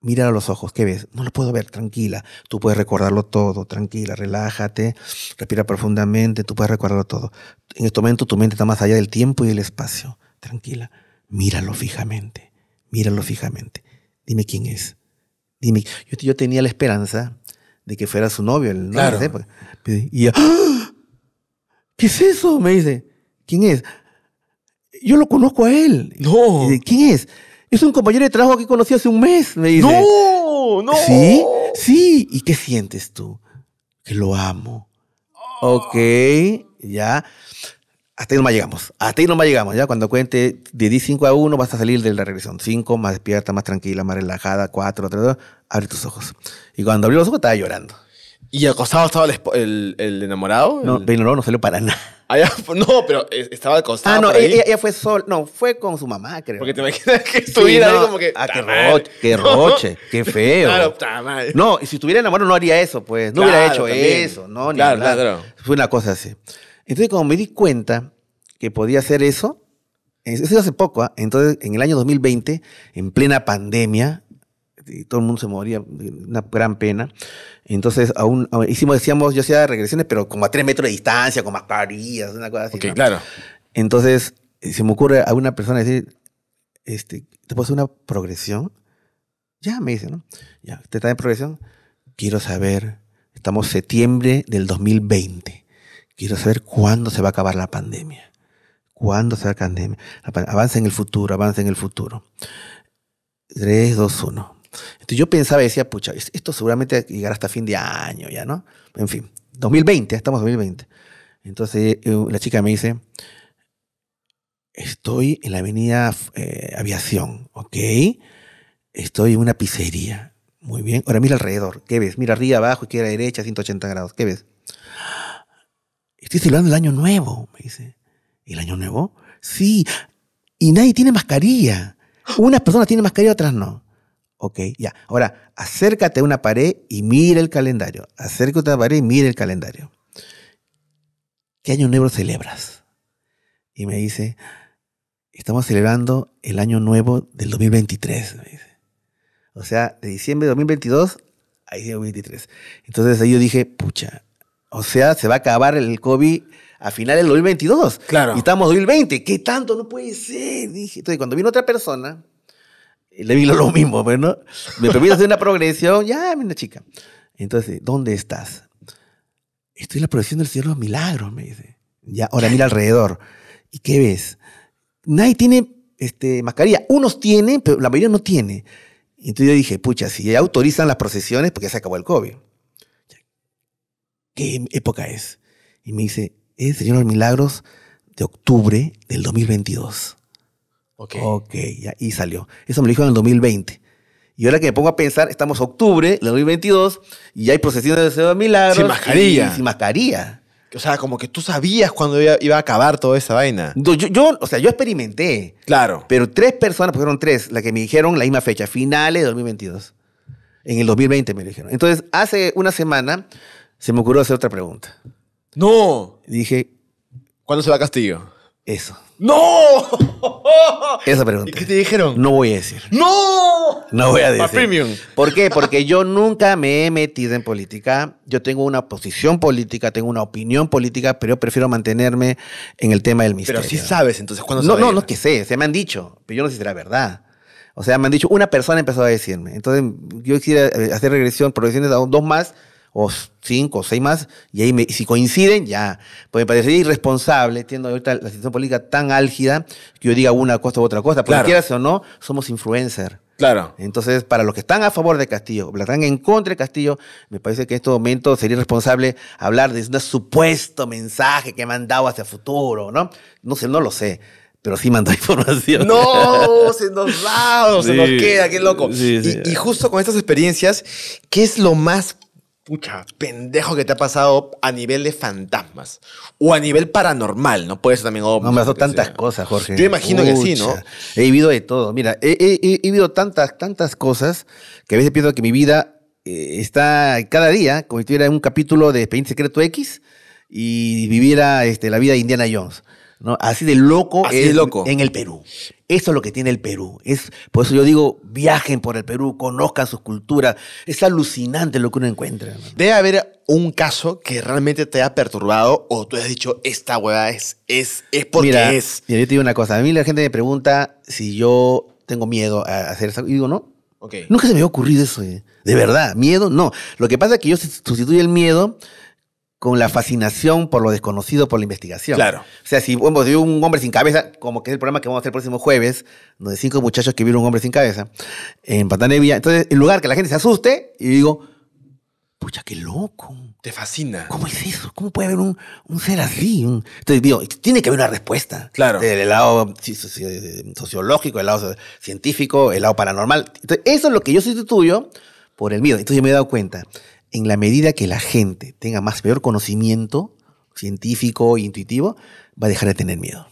Míralo a los ojos, ¿qué ves? No lo puedo ver, tranquila. Tú puedes recordarlo todo, tranquila, relájate, respira profundamente, tú puedes recordarlo todo. En este momento tu mente está más allá del tiempo y del espacio. Tranquila, míralo fijamente, míralo fijamente. Dime quién es. Dime, yo, tenía la esperanza de que fuera su novio, el novio claro. Pues, y yo, ¡Ah! ¿qué es eso? Me dice, ¿quién es? Yo lo conozco a él. No. ¿Quién es? Es un compañero de trabajo que conocí hace un mes, me dice. ¡No! ¡No! ¿Sí? Sí. ¿Y qué sientes tú? Que lo amo. Ah. Ok, ya. Hasta ahí nomás llegamos. Hasta ahí nomás llegamos, ¿ya? Cuando cuente de 10, 5 a 1 vas a salir de la regresión. 5, más despierta, más tranquila, más relajada. 4, 3, 2. Abre tus ojos. Y cuando abrió los ojos estaba llorando. ¿Y acostado estaba el, el- enamorado? No, El- no no salió para nada. no, pero estaba acostado ahí. Ah, no, ella, fue sol, no, fue con su mamá, creo. Porque te imaginas que estuviera ahí como que. Ah, qué roche, qué roche, qué feo. Claro, está mal. No, y si estuviera enamorado no haría eso, pues. No hubiera hecho eso, ¿no? Ni Claro, claro, claro. Fue una cosa así. Entonces, cuando me di cuenta que podía hacer eso, eso hace poco, ¿ah? entonces en el año 2020, en plena pandemia, y todo el mundo se moría, una gran pena. Entonces, aún, hicimos, ah, decíamos, yo hacía regresiones, pero como a tres metros de distancia, con mascarillas, una cosa así. Ok, claro. Entonces, eh, se me ocurre a una persona decir, este, ¿te puedo hacer una progresión? Ya, me dice, ¿no? Ya, ¿te está en progresión? Quiero saber, estamos septiembre del 2020. Quiero saber cuándo se va a acabar la pandemia. ¿Cuándo se va a acabar la pandemia? Avanza en el futuro, avanza en el futuro. 3, 2, 1. Entonces yo pensaba decía, pucha, esto seguramente llegará hasta fin de año ya, ¿no? En fin, 2020, estamos en 2020. Entonces eh, la chica me dice, estoy en la avenida eh, Aviación, ¿ok? Estoy en una pizzería. Muy bien. Ahora mira alrededor. ¿Qué ves? Mira arriba, abajo, izquierda, derecha, 180 grados. ¿Qué ves? Estoy celebrando el año nuevo, me dice. ¿El año nuevo? Sí. Y nadie tiene mascarilla. Unas personas tienen mascarilla, otras no. Ok, ya. Ahora, acércate a una pared y mira el calendario. Acércate a una pared y mira el calendario. ¿Qué año nuevo celebras? Y me dice, estamos celebrando el año nuevo del 2023. O sea, de diciembre de 2022 a diciembre de 2023. Entonces yo dije, pucha, o sea, se va a acabar el COVID a finales del 2022. Claro. Y estamos 2020. ¿Qué tanto? No puede ser. Dije. Entonces, cuando vino otra persona le digo lo mismo, bueno, pues, Me permite hacer una progresión, ya, mira chica. Entonces, ¿dónde estás? Estoy en la procesión del Señor de los Milagros, me dice. Ya, ahora mira alrededor. ¿Y qué ves? Nadie tiene este, mascarilla. Unos tienen, pero la mayoría no tiene. Entonces yo dije, pucha, si ya autorizan las procesiones, porque ya se acabó el COVID. ¿Qué época es? Y me dice, es el Señor de los Milagros de octubre del 2022. Ok. y salió. Eso me lo dijo en el 2020. Y ahora que me pongo a pensar, estamos octubre del 2022 y hay procesiones de milagros. Sin mascarilla. sin mascarilla. O sea, como que tú sabías cuándo iba, a acabar toda esa vaina. Yo, o sea, yo experimenté. Claro. Pero tres personas, porque fueron tres, las que me dijeron la misma fecha, finales de 2022. En el 2020 me lo dijeron. Entonces, hace una semana se me ocurrió hacer otra pregunta. ¡No! Dije... ¿Cuándo se va a Castillo? Eso. ¡No! Esa pregunta. ¿Y qué te dijeron? No voy a decir. ¡No! No voy a decir. premium. ¿Por qué? Porque yo nunca me he metido en política. Yo tengo una posición política, tengo una opinión política, pero yo prefiero mantenerme en el tema del misterio. Pero sí sabes, entonces, ¿cuándo No, no, no es que sé, se me han dicho, pero yo no sé si será verdad. O sea, me han dicho, una persona empezó a decirme. Entonces, yo quisiera eh, hacer regresión, progresiones, dos más o cinco o seis más, y ahí si coinciden, ya. Pues me parecería irresponsable, teniendo ahorita la situación política tan álgida, que yo diga una cosa u otra cosa. Porque quieras o no, somos influencer Claro. Entonces, para los que están a favor de Castillo, los están en contra de Castillo, me parece que en este momento sería irresponsable hablar de un supuesto mensaje que mandado hacia el futuro, ¿no? No sé, no lo sé pero sí mandó información. No, se nos va, se nos queda, qué loco. Y, y, justo con estas experiencias, ¿qué es lo más pucha, pendejo que te ha pasado a nivel de fantasmas o a nivel paranormal, ¿no? Puede ser también oh, No, me pasó tantas cosas, Jorge. Yo imagino que sí, ¿no? He vivido de todo. Mira, he, vivido tantas, tantas cosas que a veces pienso que mi vida eh, está cada día como si tuviera un capítulo de Expediente Secreto X y viviera este, la vida de Indiana Jones. ¿no? Así de loco, es, loco en el Perú. Eso es lo que tiene el Perú. Es, por eso yo digo, viajen por el Perú, conozcan sus culturas. Es alucinante lo que uno encuentra. Debe haber un caso que realmente te ha perturbado o tú has dicho, esta hueá es, es, es porque es. Mira, yo te digo una cosa. A mí la gente me pregunta si yo tengo miedo a hacer eso. Y digo, no. Nunca se me había ocurrido eso. Eh. De verdad, miedo, no. Lo que pasa es que yo sustituyo el miedo con la fascinación por lo desconocido, por la investigación. Claro. O sea, si bueno, de un hombre sin cabeza, como que es el programa que vamos a hacer el próximo jueves, donde cinco muchachos que vieron un hombre sin cabeza en Pantanevia. Entonces, en lugar que la gente se asuste, y digo, pucha, qué loco. Te fascina. ¿Cómo es eso? ¿Cómo puede haber un, ser así? Entonces, digo, tiene que haber una respuesta. Claro. Del lado sociológico, del lado científico, el lado paranormal. Entonces, eso es lo que yo sustituyo por el miedo. Entonces, yo me he dado cuenta en la medida que la gente tenga más peor conocimiento científico e intuitivo, va a dejar de tener miedo.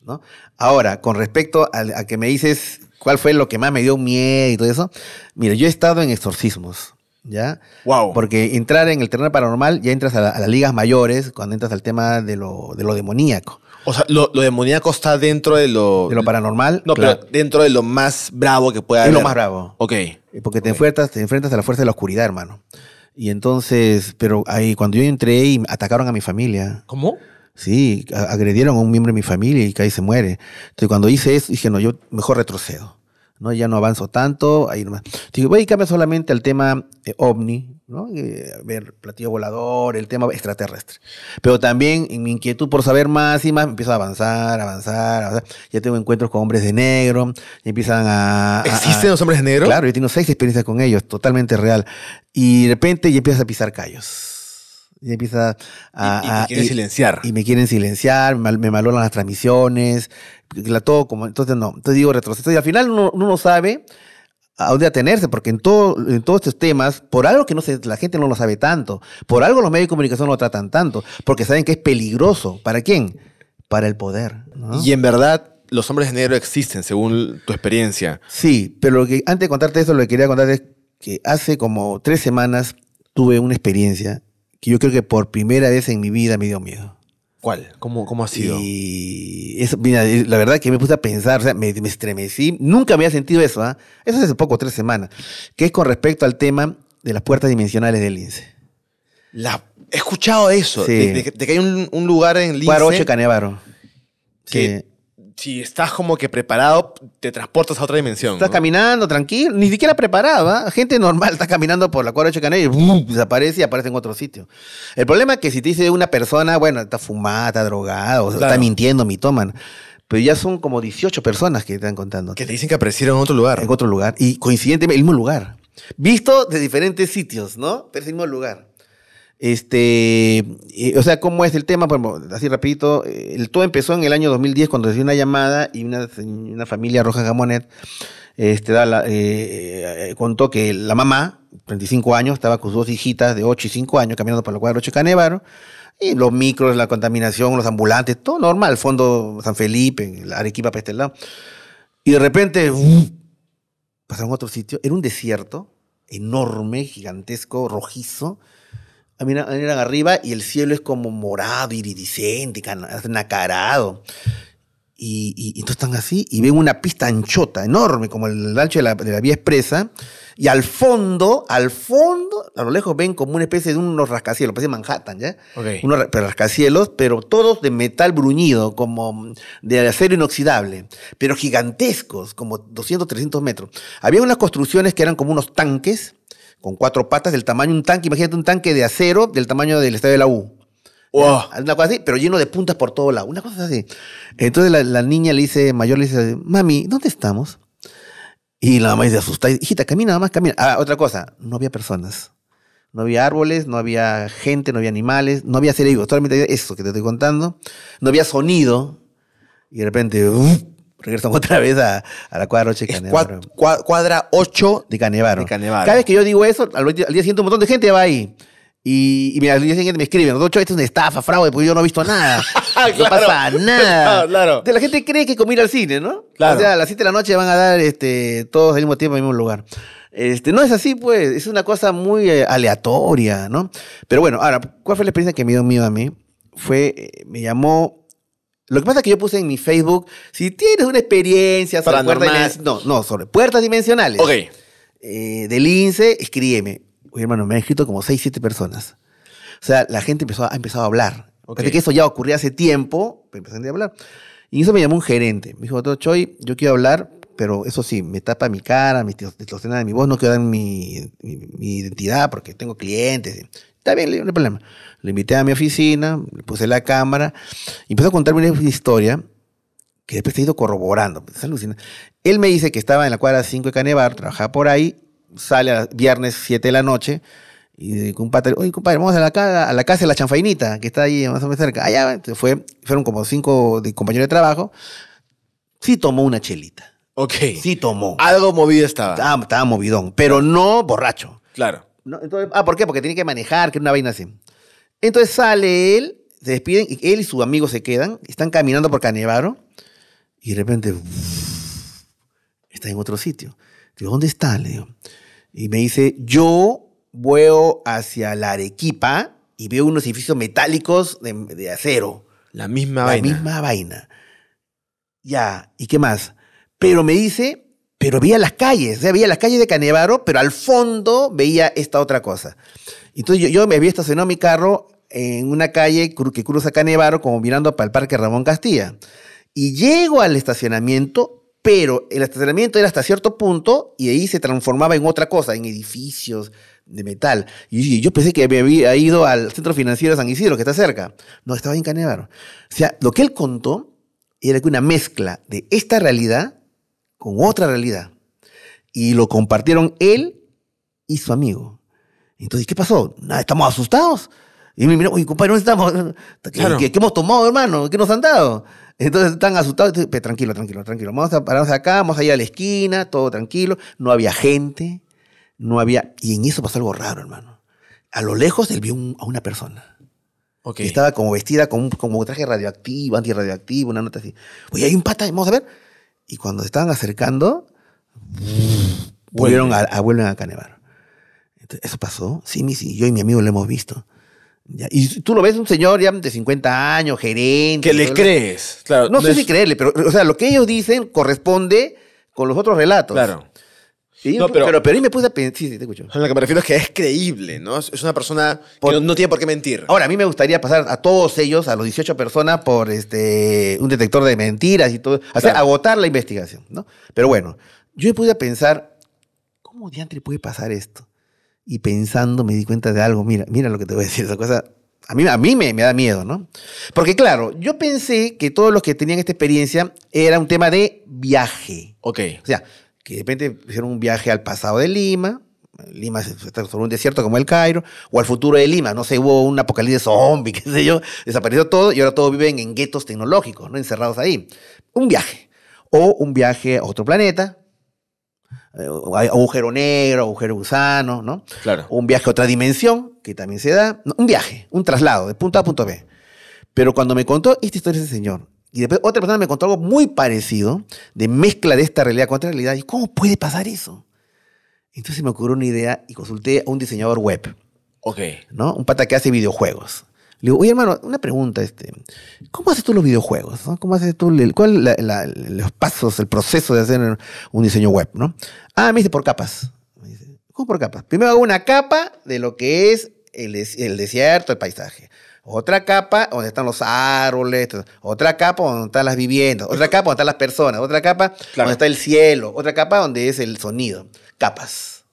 ¿no? Ahora, con respecto a, que me dices cuál fue lo que más me dio miedo y todo eso, mira, yo he estado en exorcismos. ¿Ya? Wow. Porque entrar en el terreno paranormal ya entras a, las ligas mayores cuando entras al tema de lo, de lo demoníaco. O sea, lo, lo, demoníaco está dentro de lo. De lo paranormal. No, pero dentro de lo más bravo que pueda haber. Es lo más bravo. Ok. Eh, porque te, Enfrentas, te enfrentas a la fuerza de la oscuridad, hermano. Y entonces, pero ahí, cuando yo entré y atacaron a mi familia. ¿Cómo? Sí, agredieron a un miembro de mi familia y que ahí se muere. Entonces, cuando hice eso, dije, no, yo mejor retrocedo. ¿no? Ya no avanzo tanto, ahí nomás. Digo, voy a cambiar solamente al tema eh, ovni, ¿no? Eh, ver, platillo volador, el tema extraterrestre. Pero también en mi inquietud por saber más y más, empiezo a avanzar, avanzar, avanzar. Ya tengo encuentros con hombres de negro, y empiezan a... ¿Existen los hombres de negro? Claro, yo tengo seis experiencias con ellos, totalmente real. Y de repente ya empiezas a pisar callos y empieza a. me quieren silenciar. Y, me quieren silenciar, me, me las transmisiones, la, todo como. Entonces, no. Entonces digo retroceso. Y al final uno, no sabe a dónde atenerse, porque en, todo, en todos estos temas, por algo que no sé la gente no lo sabe tanto, por algo los medios de comunicación no lo tratan tanto, porque saben que es peligroso. ¿Para quién? Para el poder. Y en verdad, los hombres de negro existen, según tu experiencia. Sí, pero antes de contarte eso, lo que quería contarte es que hace como tres semanas tuve una experiencia que yo creo que por primera vez en mi vida me dio miedo. ¿Cuál? ¿Cómo, cómo ha sido? Y eso, eh, la verdad que me puse a pensar, o sea, me, me estremecí. Nunca había sentido eso, ¿ah? Eso hace poco, tres semanas. Que es con respecto al tema de las puertas dimensionales del lince. La, he escuchado eso, de, que hay un, lugar en Lince. Cuadro sí si estás como que preparado, te transportas a otra dimensión. Estás caminando tranquilo, ni siquiera preparado, ¿ah? gente normal está caminando por la cuadra de y desaparece y aparece en otro sitio. El problema es que si te dice una persona, bueno, está fumada, está drogada, o está mintiendo, me toman Pero ya son como 18 personas que te están contando. Que te dicen que aparecieron en otro lugar. En otro lugar. Y coincidentemente, el mismo lugar. Visto de diferentes sitios, ¿no? Pero el mismo lugar. Este, o sea, ¿cómo es el tema? pues así rapidito, el todo empezó en el año 2010 cuando recibí una llamada y una, una familia roja Gamonet este, da eh, eh, contó que la mamá, 35 años, estaba con sus dos hijitas de 8 y 5 años caminando por la cuadro 8 Canevaro, y los micros, la contaminación, los ambulantes, todo normal, fondo San Felipe, Arequipa para este lado. Y de repente, pasaron a otro sitio, era un desierto enorme, gigantesco, rojizo, miran arriba y el cielo es como morado, iridiscente, nacarado. Y, y, entonces están así y ven una pista anchota, enorme, como el ancho de la, vía expresa. Y al fondo, al fondo, a lo lejos ven como una especie de unos rascacielos, parece Manhattan, ¿ya? Unos rascacielos, pero todos de metal bruñido, como de acero inoxidable, pero gigantescos, como 200, 300 metros. Había unas construcciones que eran como unos tanques, con cuatro patas, del tamaño de un tanque. Imagínate un tanque de acero del tamaño del estadio de la U. Una cosa así, pero lleno de puntas por todo lado. Una cosa así. Entonces la, niña le dice, mayor le dice, mami, ¿dónde estamos? Y la mamá se asusta. Hijita, camina nada más, camina. Ah, otra cosa, no había personas. No había árboles, no había gente, no había animales, no había seres vivos. eso que te estoy contando. No había sonido. Y de repente, regresamos otra vez a, la cuadra 8 de Canevaro. Cuadra, 8 de Canevaro. Cada vez que yo digo eso, al, día siguiente un montón de gente va ahí. Y, al día siguiente me escriben, los esto es una estafa, fraude, porque yo no he visto nada. claro, no pasa nada. Claro, la gente cree que es ir al cine, ¿no? Claro. O sea, a las 7 de la noche van a dar este, todos al mismo tiempo, al mismo lugar. Este, no es así, pues, es una cosa muy eh, aleatoria, ¿no? Pero bueno, ahora, ¿cuál fue la experiencia que me dio miedo a mí? Fue, eh, me llamó lo que pasa es que yo puse en mi Facebook, si tienes una experiencia sobre puertas no, no, sobre puertas dimensionales. Ok. Eh, del INSE, escríbeme. Oye, hermano, me han escrito como 6, 7 personas. O sea, la gente empezó ha empezado a hablar. Okay. que eso ya ocurría hace tiempo, empezaron a hablar. Y eso me llamó un gerente. Me dijo, Choy, yo quiero hablar, pero eso sí, me tapa mi cara, me distorsiona mi voz, no quiero dar mi, mi identidad porque tengo clientes. Está bien, no hay problema. Le invité a mi oficina, le puse la cámara y empezó a contarme una historia que después he ido corroborando. Pues, Él me dice que estaba en la cuadra 5 de Canevar, trabajaba por ahí, sale viernes 7 de la noche. Y un padre, oye, compadre, vamos a la, casa, a la casa de la chanfainita, que está ahí más o menos cerca. Allá fue, fueron como cinco de compañeros de trabajo. Sí tomó una chelita. Ok. Sí tomó. Algo movido estaba. Estaba, estaba movidón, pero no borracho. Claro. Entonces, ah, ¿por qué? Porque tiene que manejar, que es una vaina así. Entonces sale él, se despiden, y él y su amigo se quedan, están caminando por Canevaro, y de repente está en otro sitio. Digo, ¿dónde está? Le Y me dice, yo vuelo hacia la Arequipa y veo unos edificios metálicos de, acero. La misma vaina. La misma vaina. Ya, ¿y qué más? Pero me dice, pero veía las calles, ¿eh? veía las calles de Canevaro, pero al fondo veía esta otra cosa. Entonces yo, me había estacionado mi carro en una calle que cruza Canevaro, como mirando para el Parque Ramón Castilla. Y llego al estacionamiento, pero el estacionamiento era hasta cierto punto y ahí se transformaba en otra cosa, en edificios de metal. Y yo pensé que había ido al Centro Financiero de San Isidro, que está cerca. No, estaba en Canevaro. O sea, lo que él contó era que una mezcla de esta realidad con otra realidad. Y lo compartieron él y su amigo. Entonces, ¿qué pasó? Nada, estamos asustados. Y me miró, oye, compadre, ¿dónde estamos? ¿Qué, hemos tomado, hermano? ¿Qué nos han dado? Entonces están asustados. tranquilo, tranquilo, tranquilo. Vamos a pararnos acá, vamos allá a la esquina, todo tranquilo. No había gente, no había. Y en eso pasó algo raro, hermano. A lo lejos él vio a una persona. Que estaba como vestida con un como traje radioactivo, antirradioactivo, una nota así. Oye, hay un pata, vamos a ver. Y cuando se estaban acercando, volvieron a, vuelven a canevar. eso pasó. Sí, sí, yo y mi amigo lo hemos visto. y tú lo ves un señor ya de 50 años, gerente. Que le crees. Claro, no, sé si creerle, pero o sea, lo que ellos dicen corresponde con los otros relatos. Claro pero, ahí me puse a pensar. Sí, sí, te escucho. A lo que me refiero es que es creíble, ¿no? Es una persona que no, tiene por qué mentir. Ahora, a mí me gustaría pasar a todos ellos, a los 18 personas, por este un detector de mentiras y todo. O agotar la investigación, ¿no? Pero bueno, yo me puse pensar, ¿cómo diantre puede pasar esto? Y pensando me di cuenta de algo. Mira, mira lo que te voy a decir. Esa cosa a mí, me, me, da miedo, ¿no? Porque claro, yo pensé que todos los que tenían esta experiencia era un tema de viaje. Ok. O sea, que de repente hicieron un viaje al pasado de Lima, Lima está sobre un desierto como el Cairo, o al futuro de Lima, no sé, hubo un apocalipsis zombie, qué sé yo, desapareció todo y ahora todos viven en guetos tecnológicos, ¿no? encerrados ahí. Un viaje, o un viaje a otro planeta, eh, agujero negro, agujero gusano, ¿no? Claro. O un viaje a otra dimensión, que también se da, un viaje, un traslado de punto A a punto B. Pero cuando me contó esta historia ese señor, y después otra persona me contó algo muy parecido, de mezcla de esta realidad con otra realidad. ¿Y cómo puede pasar eso? Entonces me ocurrió una idea y consulté a un diseñador web. Ok. ¿No? Un pata que hace videojuegos. Le digo, oye hermano, una pregunta, este, ¿cómo haces tú los videojuegos? ¿Cómo haces tú, el, los pasos, el proceso de hacer un diseño web? ¿no? Ah, me dice por capas. ¿Cómo por capas? Primero hago una capa de lo que es el, el desierto, el paisaje otra capa donde están los árboles, otra capa donde están las viviendas, otra capa donde están las personas, otra capa donde está el cielo, otra capa donde es el sonido. Capas.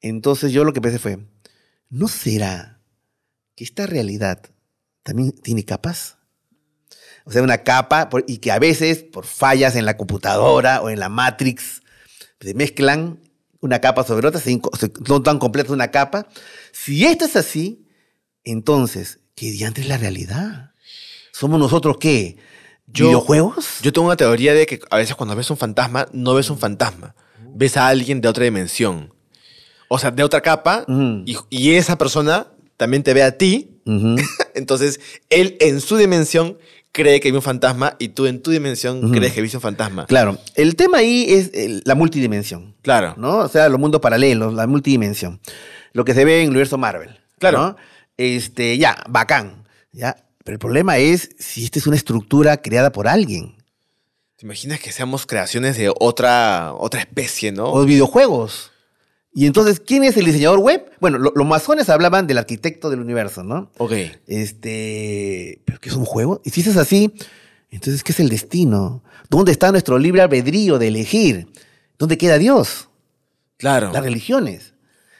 Entonces yo lo que pensé fue, ¿no será que esta realidad también tiene capas? O sea, una capa y que a veces por fallas en la computadora o en la Matrix se mezclan una capa sobre otra, son tan completas una capa. Si esto es así, entonces, ¿qué diante es la realidad? ¿Somos nosotros qué? ¿Videojuegos? Yo tengo una teoría de que a veces cuando ves un fantasma, no ves un fantasma. Ves a alguien de otra dimensión. O sea, de otra capa. y, esa persona también te ve a ti. Entonces, él en su dimensión cree que vio un fantasma y tú en tu dimensión crees que viste un fantasma. Claro, el tema ahí es la multidimensión. Claro. ¿No? O sea, los mundos paralelos, la multidimensión. Lo que se ve en el universo Marvel. Claro. Este, ya, bacán. ¿ya? Pero el problema es si esta es una estructura creada por alguien. ¿Te imaginas que seamos creaciones de otra, otra especie, no? O videojuegos. Y entonces, ¿quién es el diseñador web? Bueno, los masones hablaban del arquitecto del universo, ¿no? Ok. Este. ¿Pero qué es un juego? Y si es así, entonces, ¿qué es el destino? ¿Dónde está nuestro libre albedrío de elegir? ¿Dónde queda Dios? Claro. Las religiones.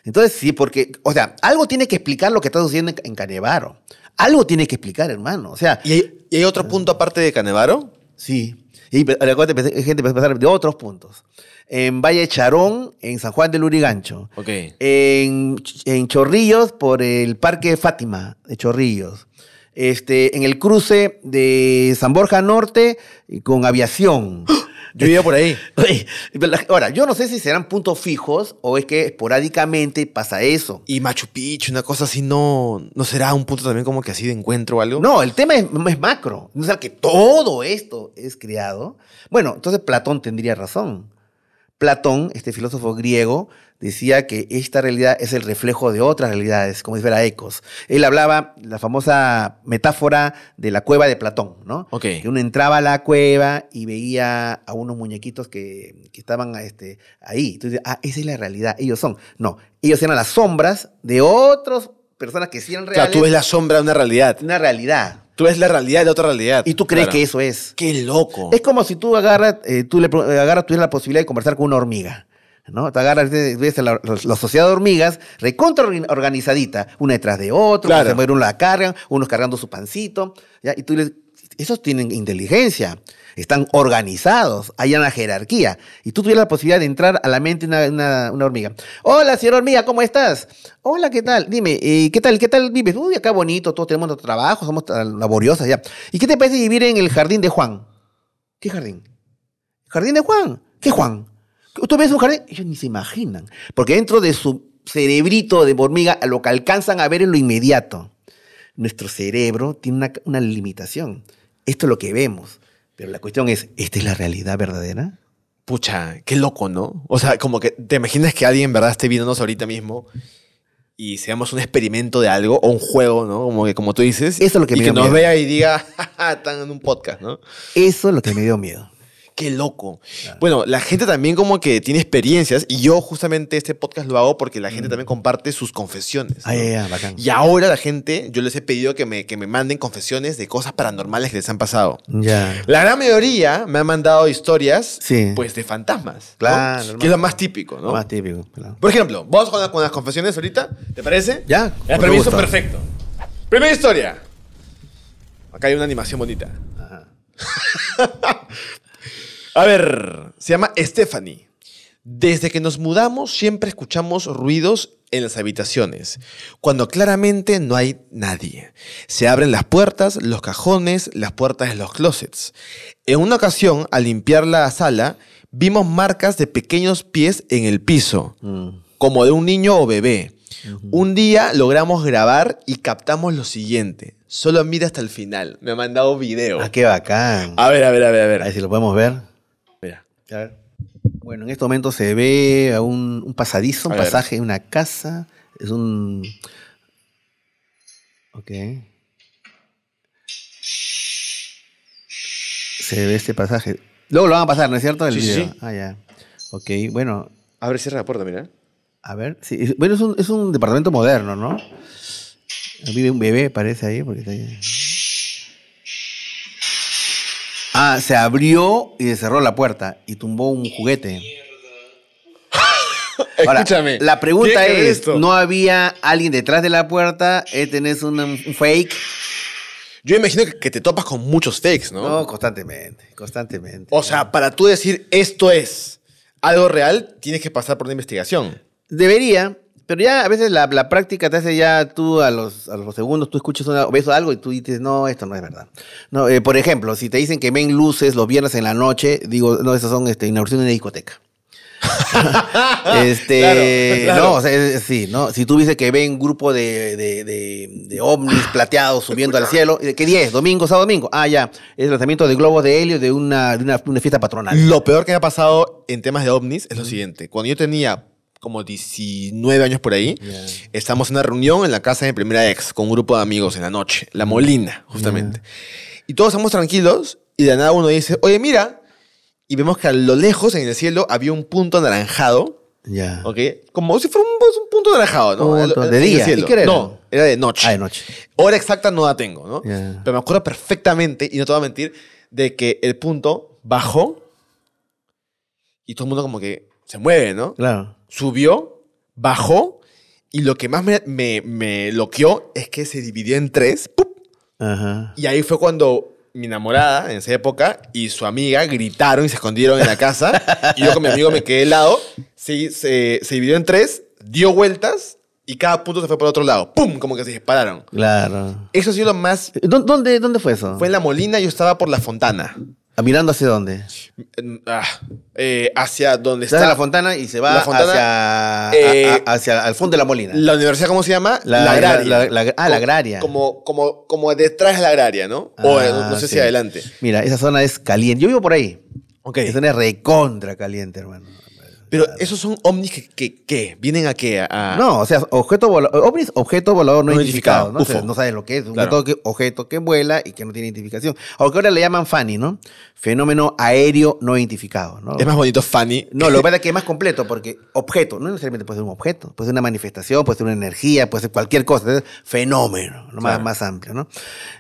Entonces, sí, porque, o sea, algo tiene que explicar lo que está sucediendo en, Canevaro. Algo tiene que explicar, hermano. O sea. ¿Y hay, otro ah. punto aparte de Canevaro? Sí. Y pues, gente empezó pues, a pasar de otros puntos. En Valle Charón, en San Juan del Urigancho. Ok. En, en, Chorrillos, por el Parque Fátima de Chorrillos. Este, en el cruce de San Borja Norte eh, con aviación. ¡Ah! Yo iba por ahí. Ahora, yo no sé si serán puntos fijos o es que esporádicamente pasa eso. Y Machu Picchu, una cosa así, no, no será un punto también como que así de encuentro o algo. No, el tema es, macro. O sea, que todo esto es creado. Bueno, entonces Platón tendría razón. Platón, este filósofo griego, decía que esta realidad es el reflejo de otras realidades, como si fuera ecos. Él hablaba la famosa metáfora de la cueva de Platón, ¿no? ok Que uno entraba a la cueva y veía a unos muñequitos que, que estaban este, ahí. Entonces, ah, esa es la realidad, ellos son. No, ellos eran las sombras de otras personas que sí eran reales. O tú eres la sombra de una realidad. Una realidad. Tú eres la realidad de otra realidad. Y tú crees que eso es. Qué loco. Es como si tú agarras, eh, tú le agarras tú la posibilidad de conversar con una hormiga. Te agarras, ves a la, sociedad de hormigas, recontra organizadita, una detrás de otra, uno la cargan, unos cargando su pancito, y tú les, esos tienen inteligencia, están organizados, hay una jerarquía, y tú tuvieras la posibilidad de entrar a la mente de una, hormiga. Hola, señora hormiga, ¿cómo estás? Hola, ¿qué tal? Dime, eh, ¿qué tal? ¿Qué tal vives? Uy, acá bonito, todos tenemos nuestro trabajo, somos laboriosas ya. ¿Y qué te parece vivir en el jardín de Juan? ¿Qué jardín? ¿Jardín de Juan? ¿Qué Juan? Tú ves su jardín, ellos ni se imaginan, porque dentro de su cerebrito de hormiga, lo que alcanzan a ver en lo inmediato. Nuestro cerebro tiene una, limitación. Esto es lo que vemos. Pero la cuestión es, ¿esta es la realidad verdadera? Pucha, qué loco, ¿no? O sea, como que te imaginas que alguien, ¿verdad?, esté viéndonos ahorita mismo y seamos un experimento de algo o un juego, ¿no? Como que, como tú dices. Eso es lo que me dio que nos vea y diga, están en un podcast, ¿no? Eso es lo que me dio miedo qué loco. Bueno, la gente también como que tiene experiencias y yo justamente este podcast lo hago porque la gente mm. también comparte sus confesiones. Ah, y ahora la gente, yo les he pedido que me, que me manden confesiones de cosas paranormales que les han pasado. Ya. La gran mayoría me han mandado historias pues de fantasmas. Claro. Que es lo más típico, ¿no? más típico, Por ejemplo, vos con, las confesiones ahorita, ¿te parece? Ya. El permiso perfecto. Primera historia. Acá hay una animación bonita. Ajá. A ver, se llama Stephanie. Desde que nos mudamos siempre escuchamos ruidos en las habitaciones, cuando claramente no hay nadie. Se abren las puertas, los cajones, las puertas de los closets. En una ocasión, al limpiar la sala, vimos marcas de pequeños pies en el piso, mm. como de un niño o bebé. Un día logramos grabar y captamos lo siguiente. Solo mira hasta el final. Me ha mandado video. Ah, qué bacán. A ver, a ver, a ver, a ver. A ver si lo podemos ver. Bueno, en este momento se ve un, pasadizo, un pasaje una casa. Es un. Ok. Se ve este pasaje. Luego lo van a pasar, ¿no es cierto? sí, video. Ah, ya. Ok, bueno. Abre, cierra la puerta, mira. A ver, sí. Bueno, es un, es un departamento moderno, ¿no? Vive un bebé, parece ahí, porque está ahí. Ah, se abrió y cerró la puerta y tumbó un juguete. Escúchame. La pregunta es: ¿no había alguien detrás de la puerta? Eh, ¿Tenés un, fake? Yo imagino que te topas con muchos fakes, ¿no? No, constantemente, constantemente. O sea, para tú decir esto es algo real, tienes que pasar por una investigación. Debería, pero ya a veces la, práctica te hace ya tú a los, segundos, tú escuchas una, ves algo y tú dices, no, esto no es verdad. No, eh, por ejemplo, si te dicen que ven luces los viernes en la noche, digo, no, esas son este, inauguraciones de discoteca. este, no, o sea, sí, ¿no? Si tú dices que ven grupo de, ovnis plateados subiendo al cielo, ¿qué día es? ¿Domingo, sábado, domingo? Ah, ya, es el lanzamiento de globos de helio de una, una fiesta patronal. Lo peor que me ha pasado en temas de ovnis es lo siguiente. Cuando yo tenía como 19 años por ahí. Estamos en una reunión en la casa de mi primera ex con un grupo de amigos en la noche, La Molina, justamente. Y todos estamos tranquilos y de nada uno dice, oye, mira. Y vemos que a lo lejos en el cielo había un punto anaranjado. Ya. ¿Ok? Como si fuera un, punto anaranjado, ¿no? de día. ¿Y qué era? No, era de noche. Ah, de noche. Hora exacta no la tengo, ¿no? Pero me acuerdo perfectamente, y no te voy a mentir, de que el punto bajó y todo el mundo como que se mueve, ¿no? Claro subió, bajó y lo que más me, me, loqueó es que se dividió en tres. Y ahí fue cuando mi enamorada en esa época y su amiga gritaron y se escondieron en la casa. y yo con mi amigo me quedé lado, lado. se, dividió en tres, dio vueltas y cada punto se fue por otro lado. ¡Pum! Como que se dispararon. Claro. Eso ha sido lo más. ¿Dónde, ¿Dónde, fue eso? Fue en La Molina, yo estaba por La Fontana. Ah, ¿Mirando hacia dónde? Mm, ah, eh, hacia donde está. la fontana y se va hacia, eh, hacia al fondo de la molina. ¿La universidad cómo se llama? La, agraria. ah, la agraria. Como, como, como detrás de la agraria, ¿no? o eh, no, ah, sé si adelante. Mira, esa zona es caliente. Yo vivo por ahí. Ok. Esa zona es recontra caliente, hermano. Pero esos son ovnis que, vienen a qué? No, o sea, objeto ovnis, objeto volador no, identificado, ¿no? sabes lo que es, un objeto que vuela y que no tiene identificación. Aunque ahora le llaman FANI, ¿no? Fenómeno aéreo no identificado, ¿no? Es más bonito FANI. No, lo que pasa es que es más completo porque objeto, no necesariamente puede ser un objeto, puede ser una manifestación, puede ser una energía, puede ser cualquier cosa, fenómeno, ¿no? más, más amplio, ¿no?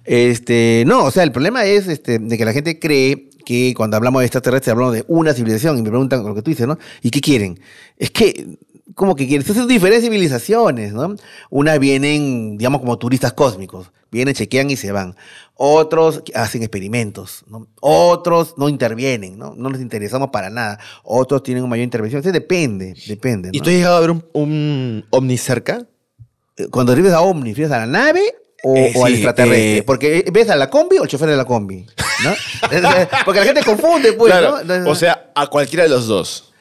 Este, no, o sea, el problema es este, de que la gente cree que cuando hablamos de extraterrestres hablamos de una civilización y me preguntan lo que tú dices, ¿no? ¿Y qué quieren? Es que, ¿cómo que quieren? Son diferentes civilizaciones, ¿no? Unas vienen, digamos, como turistas cósmicos, vienen, chequean y se van. Otros hacen experimentos, ¿no? Otros no intervienen, ¿no? No les interesamos para nada. Otros tienen una mayor intervención. Entonces depende, depende. ¿Y tú has llegado a ver un, un ovni cerca? Eh, cuando arribes a ovni, vienes a la nave eh, o, al extraterrestre? Eh, porque eh, ves a la combi o al chofer de la combi, Porque la gente confunde, pues, ¿no? O sea, a cualquiera de los dos.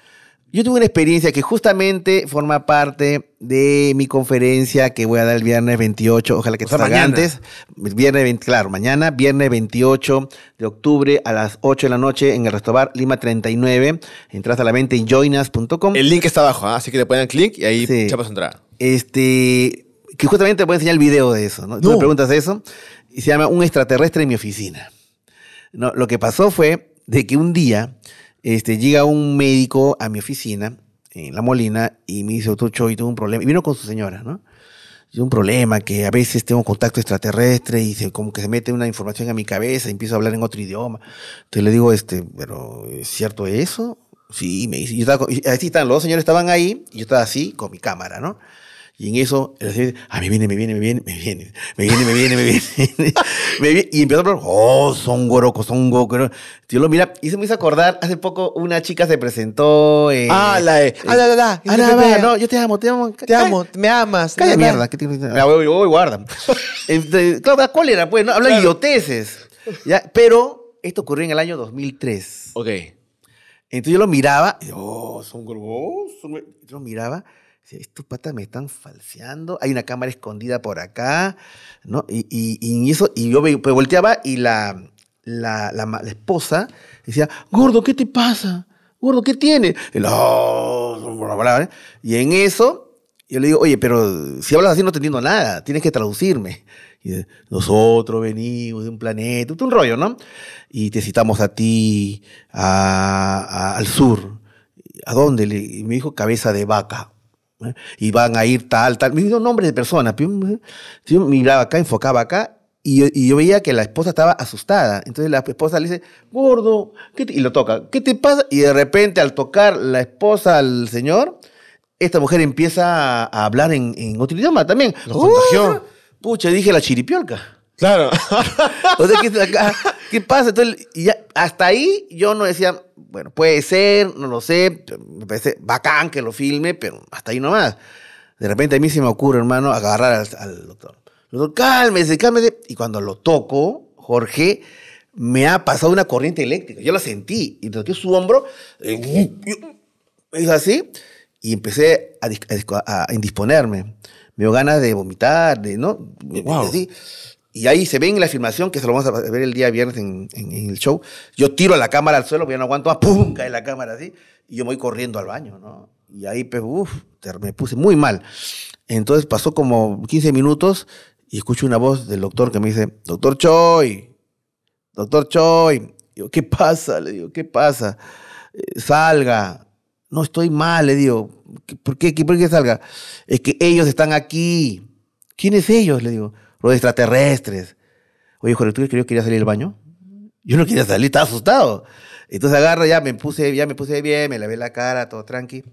Yo tuve una experiencia que justamente forma parte de mi conferencia que voy a dar el viernes 28, ojalá que o antes. Viernes claro, mañana, viernes 28 de octubre a las 8 de la noche en el Restobar Lima 39. Entras a la venta en joinas.com. El link está abajo, ¿ah? así que le ponen clic y ahí sí. chapas entrar. Este, que justamente te voy a enseñar el video de eso, ¿no? Tú me preguntas eso y se llama Un extraterrestre en mi oficina. No, lo que pasó fue de que un día este, llega un médico a mi oficina en La Molina y me dice, doctor Choi, tuve un problema. Y vino con su señora, ¿no? Tuve un problema que a veces tengo contacto extraterrestre y se, como que se mete una información a mi cabeza y empiezo a hablar en otro idioma. Entonces le digo, este, pero ¿es cierto eso? Sí, me dice. Yo estaba, así están, los señores estaban ahí y yo estaba así con mi cámara, ¿no? Y en eso, el señor ah, me viene, me viene, me viene, me viene, me viene, me viene, me viene. me viene. Y empieza a hablar, oh, son gorocos, son gorocos. Yo lo mira, y se me hizo acordar, hace poco una chica se presentó. en... Eh, ah, la eh, ah, la, la, la. Ah, la, la, no, yo te amo, te amo. Te amo, me amas. Calla mierda. ¿qué te... La voy, voy, guarda. Este, claro, ¿cuál era? Pues, Habla de idioteces. ¿ya? Pero esto ocurrió en el año 2003. Ok. Entonces yo lo miraba, oh, son gorocos, oh, son... Yo lo miraba estos patas me están falseando, hay una cámara escondida por acá, ¿no? Y, eso, y yo me, pues, volteaba y la, la, esposa decía, gordo, ¿qué te pasa? Gordo, ¿qué tiene? Y, en eso yo le digo, oye, pero si hablas así no te entiendo nada, tienes que traducirme. nosotros venimos de un planeta, un rollo, ¿no? Y te citamos a ti, al sur. ¿A dónde? Y me dijo cabeza de vaca y van a ir tal, tal. Me dio nombres de personas. Yo miraba acá, enfocaba acá y, yo, veía que la esposa estaba asustada. Entonces la esposa le dice, gordo, y lo toca, ¿qué te pasa? Y de repente al tocar la esposa al señor, esta mujer empieza a hablar en, en otro idioma también. ¡Oh! Pucha, dije la chiripiolca. Claro. ¿qué pasa? Entonces, ya, hasta ahí yo no decía, bueno, puede ser, no lo sé, me parece bacán que lo filme, pero hasta ahí nomás. De repente a mí se me ocurre, hermano, agarrar al, doctor. cálmese, cálmese. Y cuando lo toco, Jorge, me ha pasado una corriente eléctrica. Yo la sentí. Y toqué su hombro. es eh, así. Y empecé a, indisponerme. Me dio ganas de vomitar, de, ¿no? Wow. Así y ahí se ve la filmación, que se lo vamos a ver el día viernes en, el show, yo tiro la cámara al suelo, porque ya no aguanto más, ¡pum! cae la cámara así, y yo me voy corriendo al baño, ¿no? Y ahí, pues, uff, me puse muy mal. Entonces pasó como 15 minutos y escucho una voz del doctor que me dice, doctor Choi, doctor Choi. Yo, ¿qué pasa? Le digo, ¿qué pasa? Eh, salga. No estoy mal, le digo. ¿Por qué, ¿Por qué salga? Es que ellos están aquí. ¿Quiénes ellos? Le digo los extraterrestres. Oye, Jorge, ¿tú crees que yo quería salir del baño? Yo no quería salir, estaba asustado. Entonces agarro, ya me puse, ya me puse bien, me lavé la cara, todo tranqui.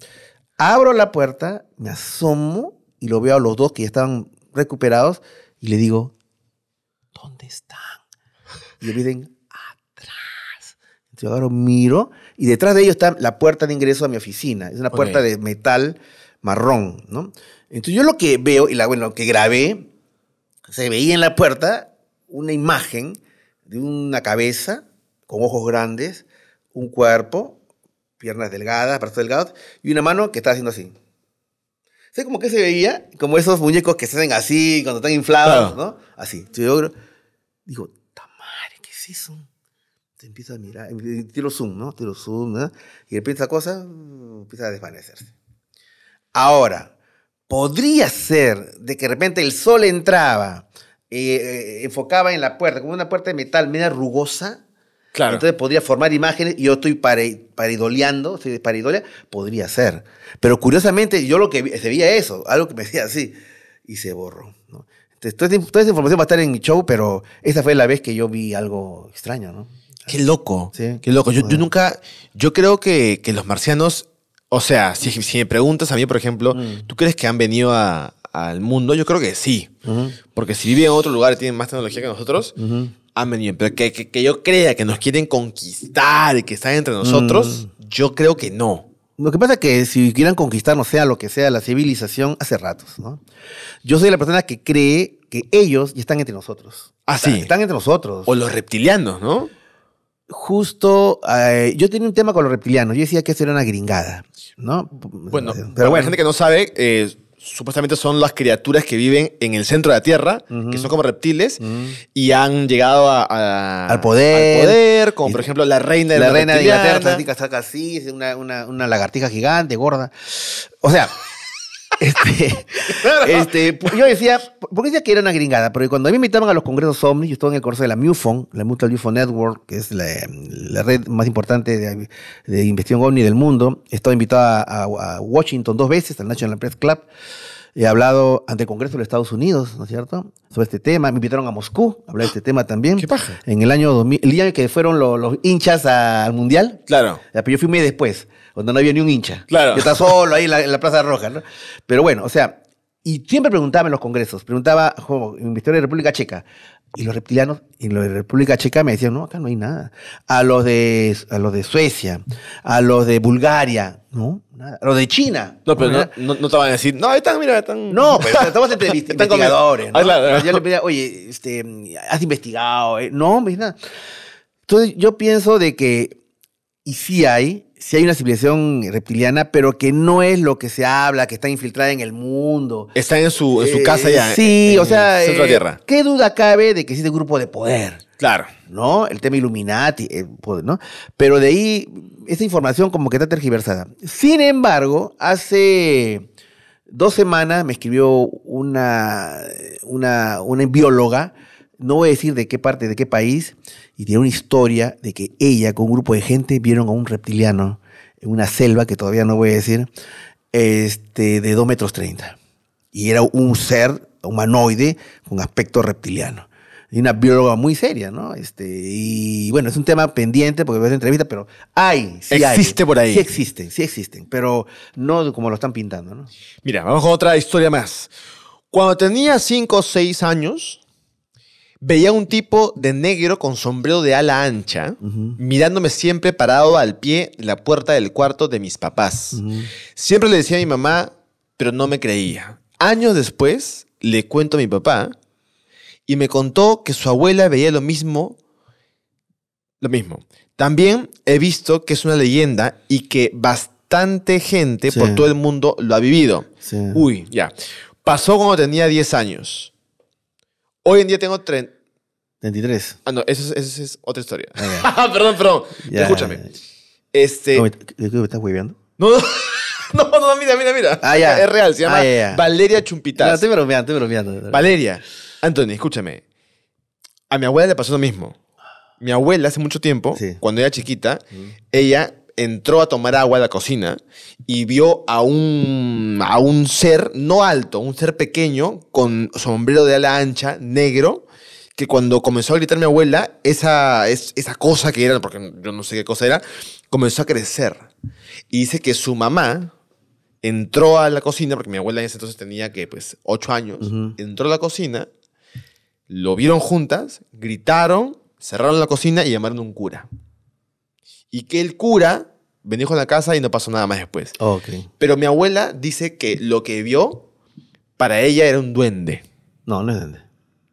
Abro la puerta, me asomo y lo veo a los dos que ya estaban recuperados y le digo, ¿dónde están? Y le dicen, atrás. Entonces agarro, miro y detrás de ellos está la puerta de ingreso a mi oficina. Es una puerta de metal marrón, ¿no? Entonces yo lo que veo y la, bueno, lo que grabé se veía en la puerta una imagen de una cabeza con ojos grandes, un cuerpo, piernas delgadas, brazos delgados, y una mano que estaba haciendo así. ¿Sabes cómo como que se veía, como esos muñecos que se hacen así cuando están inflados, ¿no? Así. yo digo, madre, ¿qué es eso? Te empiezas a mirar, eh, tiro zoom, ¿no? Tiro zoom, Y de repente esa cosa mm, empieza a desvanecerse. Ahora, podría ser de que de repente el sol entraba, y eh, enfocaba en la puerta, como una puerta de metal media rugosa. Claro. Entonces podría formar imágenes y yo estoy paridoleando, estoy paridolia, podría ser. Pero curiosamente yo lo que se veía eso, algo que me decía así, y se borró. Entonces, toda, esa, información va a estar en mi show, pero esa fue la vez que yo vi algo extraño, ¿no? Qué loco. Sí. Qué loco. Yo, nunca. Yo creo que, los marcianos o sea, si, me preguntas a mí, por ejemplo, mm. ¿tú crees que han venido al mundo? Yo creo que sí. Porque si viven en otro lugar y tienen más tecnología que nosotros, han venido. Pero que, yo crea que nos quieren conquistar y que están entre nosotros, mm. yo creo que no. Lo que pasa es que si quieran conquistarnos, sea lo que sea, la civilización, hace ratos, ¿no? Yo soy la persona que cree que ellos ya están entre nosotros. Ah, sí. Están entre nosotros. O los reptilianos, ¿no? justo eh, yo tenía un tema con los reptilianos. Yo decía que eso era una gringada, ¿no? Bueno, pero bueno. La gente que no sabe, eh, supuestamente son las criaturas que viven en el centro de la Tierra, que son como reptiles, y han llegado a, al, poder, como por ejemplo la reina de la, reina de la Tierra, una, una, una lagartija gigante, gorda. O sea, este, este, yo decía, porque decía que era una gringada, pero cuando me invitaban a los congresos Omni yo estaba en el corso de la MUFON, la Mutual UFO Network, que es la, red más importante de, de, investigación OVNI del mundo. He estado invitado a, Washington dos veces, al National Press Club. He hablado ante el Congreso de los Estados Unidos, ¿no es cierto?, sobre este tema. Me invitaron a Moscú a hablar de este tema también. ¿Qué pasa? En el año 2000, el día que fueron los, hinchas al Mundial. Claro. Pero yo fui un después donde no había ni un hincha. Claro. Yo estaba solo ahí en la, Plaza Roja, ¿no? Pero bueno, o sea, y siempre preguntaba en los congresos, preguntaba, oh, en mi historia de República Checa, y los reptilianos y los de República Checa me decían, no, acá no hay nada. A los de, a los de Suecia, a los de Bulgaria, no, nada. A los de China. No, pero no, no, te van a decir, no, están, mira, están. No, pero estamos entre investigadores. ¿no? Ah, claro. Yo le pedía, oye, este, has investigado. Eh? No, mira. Entonces yo pienso de que, y sí hay, si hay una civilización reptiliana, pero que no es lo que se habla, que está infiltrada en el mundo. Está en su, en su eh, casa ya. Sí, o sea, eh, ¿qué duda cabe de que existe un grupo de poder? Claro. ¿No? El tema Illuminati, ¿no? Pero de ahí, esa información como que está tergiversada. Sin embargo, hace dos semanas me escribió una, una, una bióloga no voy a decir de qué parte, de qué país, y tiene una historia de que ella con un grupo de gente vieron a un reptiliano en una selva, que todavía no voy a decir, este, de 2 metros 30. Y era un ser humanoide con aspecto reptiliano. Y una bióloga muy seria, ¿no? Este, y bueno, es un tema pendiente porque hacer entrevista, pero hay, Existe por ahí. Sí existen, sí existen, pero no como lo están pintando, ¿no? Mira, vamos con otra historia más. Cuando tenía 5 o 6 años, Veía un tipo de negro con sombrero de ala ancha, mirándome siempre parado al pie de la puerta del cuarto de mis papás. Siempre le decía a mi mamá, pero no me creía. Años después, le cuento a mi papá y me contó que su abuela veía lo mismo, lo mismo. También he visto que es una leyenda y que bastante gente por todo el mundo lo ha vivido. Uy, ya. Pasó cuando tenía 10 años. Hoy en día tengo 30. 23. Ah, no, eso, es- otra historia. Ah, perdón, perdón. Escúchame. Este. me- estás hueveando. No, no, no, mira, mira, mira. Ah, es real, se ah, llama Valeria No, estoy bromeando, estoy Valeria, Anthony, escúchame. A mi abuela le pasó lo mismo. Mi abuela hace mucho tiempo, cuando era chiquita, mm. ella entró a tomar agua a la cocina y vio a un, a un ser no alto, un ser pequeño con sombrero de ala ancha, negro, que cuando comenzó a gritar mi abuela, esa, esa cosa que era, porque yo no sé qué cosa era, comenzó a crecer. Y dice que su mamá entró a la cocina, porque mi abuela en entonces tenía que, pues, ocho años, entró a la cocina, lo vieron juntas, gritaron, cerraron la cocina y llamaron a un cura. Y que el cura venía con la casa y no pasó nada más después. Oh, Pero mi abuela dice que lo que vio para ella era un duende. No, no es duende.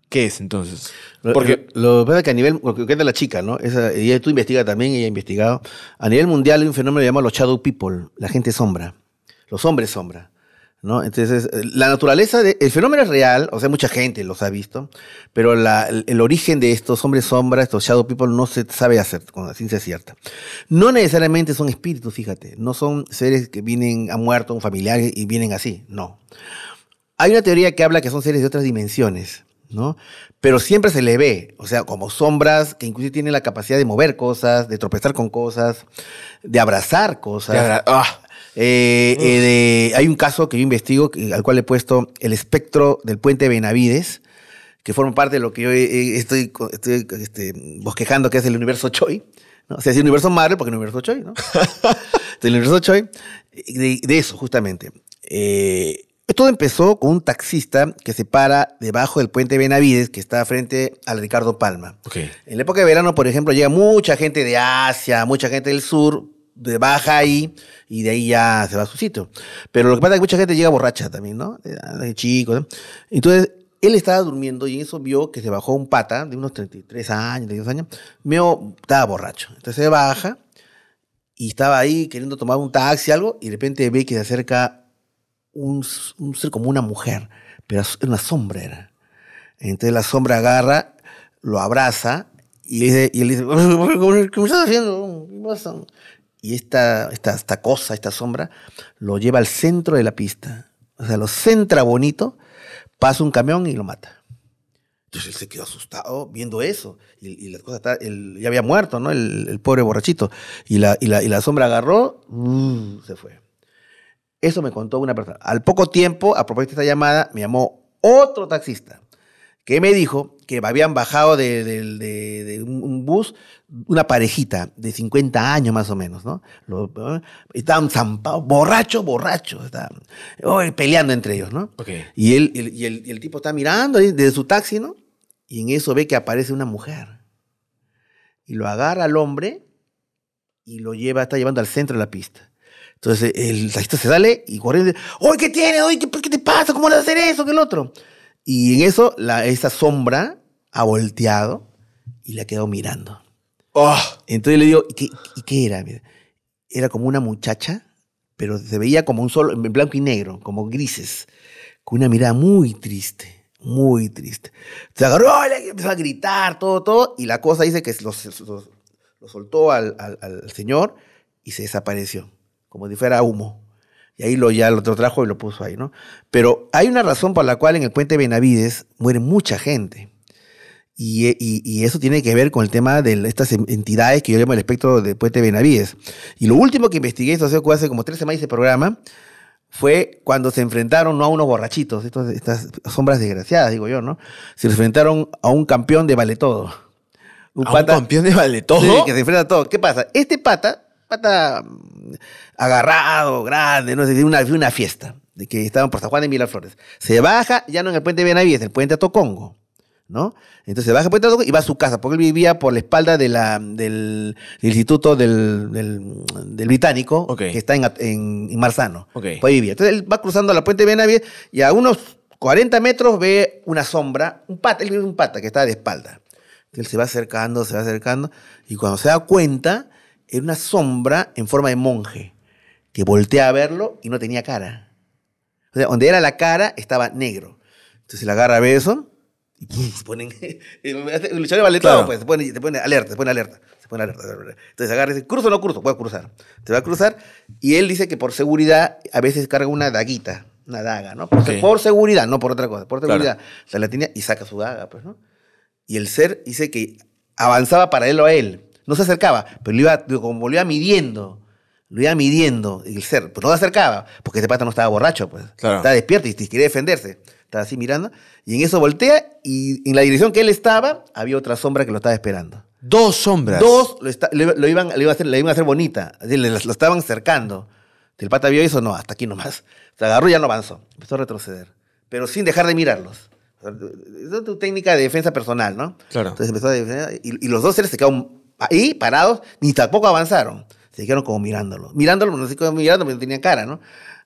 ¿Qué es entonces? Porque lo, que que a nivel, que es de la chica, ¿no? tú investiga también, ella ha investigado. A nivel mundial hay un fenómeno llamado los shadow people, la gente sombra, los hombres sombra, ¿no? Entonces, eh, la naturaleza, de, el fenómeno es real, o sea, mucha gente los ha visto, pero el, origen de estos hombres sombra, estos shadow people, no se sabe hacer con la ciencia cierta. No necesariamente son espíritus, fíjate, no son seres que vienen, a muerto un familiar y vienen así, no. Hay una teoría que habla que son seres de otras dimensiones pero siempre se le ve, o sea, como sombras que incluso tienen la capacidad de mover cosas, de tropezar con cosas, de abrazar cosas. Ah. Eh, eh, mm. hay un caso que yo investigo al cual he puesto el espectro del puente Benavides, que forma parte de lo que yo estoy, este, bosquejando, que es el universo Choi. O sea, es el universo Marvel, porque el universo Choi, ¿no? el universo Choi, eh, de, eso, justamente. Todo empezó con un taxista que se para debajo del puente Benavides, que está frente al Ricardo Palma. En la época de verano, por ejemplo, llega mucha gente de Asia, mucha gente del sur, de baja ahí y de ahí ya se va a su sitio. Pero lo que pasa es que mucha gente llega borracha también, ¿no? De chicos. Entonces, él estaba durmiendo y eso vio que se bajó un pata de unos 33 años, 32 años. Meo estaba borracho. Entonces se baja y estaba ahí queriendo tomar un taxi, algo, y de repente ve que se acerca un, ser como una mujer, pero era una sombra. Era. Entonces la sombra agarra, lo abraza y, y él dice, ¿qué me estás haciendo? ¿Qué Y esta, esta, esta cosa, esta sombra, lo lleva al centro de la pista. O sea, lo centra bonito, pasa un camión y lo mata. Entonces él se quedó asustado viendo eso. Y, la cosa está, ya había muerto, ¿no? El, pobre borrachito. Y la, y la, y la sombra agarró, uh, se fue. Eso me contó una persona. Al poco tiempo, a propósito de esta llamada, me llamó otro taxista que me dijo que habían bajado de, un bus una parejita de 50 años más o menos, ¿no? ¿eh? estaban zampados, borrachos, borrachos, peleando entre ellos, ¿no? Y, él, el, tipo está mirando desde su taxi, ¿no? Y en eso ve que aparece una mujer. Y lo agarra al hombre y lo lleva, está llevando al centro de la pista. Entonces el taxista se sale y corriendo, ¡Oye, qué tiene, ¡Oye, ¿qué, qué te pasa! ¿Cómo le vas a hacer eso? ¿Qué el otro? Y en eso, esa sombra ha volteado y le ha quedado mirando. Oh. Entonces le digo, ¿y qué, era? Era como una muchacha, pero se veía como un solo, en blanco y negro, como grises, con una mirada muy triste muy triste. Se agarró, empezó a gritar, todo, todo, y la cosa dice que lo, soltó al, señor y se desapareció como si fuera humo. Y ahí lo, ya lo trajo y lo puso ahí, ¿no? Pero hay una razón por la cual en el puente Benavides muere mucha gente. Y, eso tiene que ver con el tema de estas entidades que yo llamo el espectro del puente Benavides. Y lo último que investigué, eso hace, como tres semanas ese programa, fue cuando se enfrentaron no a unos borrachitos, estas sombras desgraciadas, digo yo, ¿no? Se enfrentaron a un campeón de vale todo. Un, ¿A un campeón de vale todo. Sí, que se enfrenta a todo. ¿Qué pasa? Este pata, pata agarrado, grande, no sé, de una, fiesta, de que estaban por San Juan de Miraflores. Se baja, ya no en el puente de Benavides, el puente a Tocongo. ¿no? Entonces se baja Puente y va a su casa, porque él vivía por la espalda del, Instituto del, Británico, que está en, Marzano. Okay. Pues vivía. Entonces él va cruzando la Puente de Benavides y a unos 40 metros ve una sombra, un pata, él vive un pata que está de espalda. Él se va acercando, se va acercando, y cuando se da cuenta, era una sombra en forma de monje. Y volteé a verlo y no tenía cara. O sea, donde era la cara estaba negro. Entonces le agarra a beso y se ponen. el luchador vale todo, pues. Se pone, alerta, se pone alerta. Se alerta. Entonces agarra y dice: ¿Cruzo o no cruzo? Voy cruzar. Te va a cruzar. Y él dice que por seguridad a veces carga una daguita, una daga, ¿no? Por, por seguridad, no por otra cosa. Por seguridad. se O sea, la tenía y saca su daga, pues, ¿no? Y el ser dice que avanzaba paralelo a él. No se acercaba, pero iba, como lo iba midiendo lo iba midiendo el ser, pues no lo acercaba, porque este pata no estaba borracho, pues. Estaba despierto y quería defenderse. Estaba así mirando, y en eso voltea, y en la dirección que él estaba, había otra sombra que lo estaba esperando. Dos sombras. Dos lo, lo, iban, lo a hacer, lo iban a hacer bonita, lo estaban acercando El pata vio eso, no, hasta aquí nomás. Se agarró y ya no avanzó. Empezó a retroceder, pero sin dejar de mirarlos. Es tu técnica de defensa personal, ¿no? Claro. Entonces empezó a defender, y, y los dos seres se quedaron ahí parados, ni tampoco avanzaron. Se como mirándolo. Mirándolo, no sé cómo mirándolo, no tenía cara, ¿no?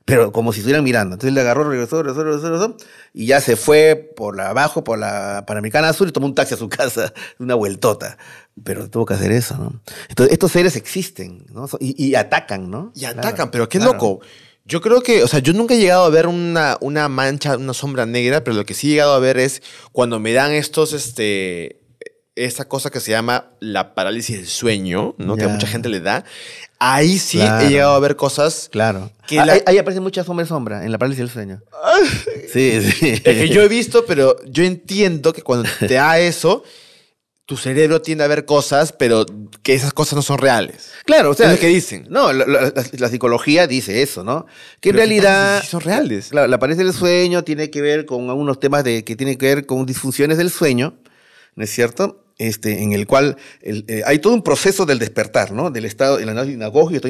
Pero como si estuvieran mirando. Entonces le agarró, regresó, regresó, regresó, regresó y ya se fue por abajo, por la Panamericana Sur y tomó un taxi a su casa, una vueltota. Pero tuvo que hacer eso, ¿no? Entonces, estos seres existen, ¿no? Y, atacan, ¿no? Y atacan, pero qué loco. Yo creo que, o sea, yo nunca he llegado a ver una, una mancha, una sombra negra, pero lo que sí he llegado a ver es cuando me dan estos, este, esa cosa que se llama la parálisis del sueño, ¿no? Que a mucha gente le da. Ahí sí he llegado a ver cosas. Claro. Ah, ahí, aparecen aparece mucha sombra en la parálisis del sueño. sí, sí. que yo he visto, pero yo entiendo que cuando te da eso, tu cerebro tiende a ver cosas, pero que esas cosas no son reales. Claro, o sea. lo que dicen. No, la, psicología dice eso, ¿no? Que en realidad. son reales. Claro, la parálisis del sueño tiene que ver con algunos temas de, que tienen que ver con disfunciones del sueño, ¿no es cierto? Este, en el cual eh, hay todo un proceso del despertar, ¿no? Del estado, el análisis inagógico,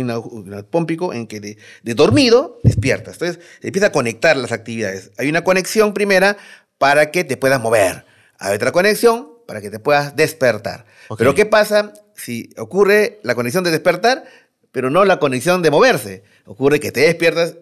pómpico, en que de, dormido despiertas. Entonces, empieza a conectar las actividades. Hay una conexión primera para que te puedas mover. Hay otra conexión para que te puedas despertar. Pero ¿qué pasa si ocurre la conexión de despertar, pero no la conexión de moverse? Ocurre que te despiertas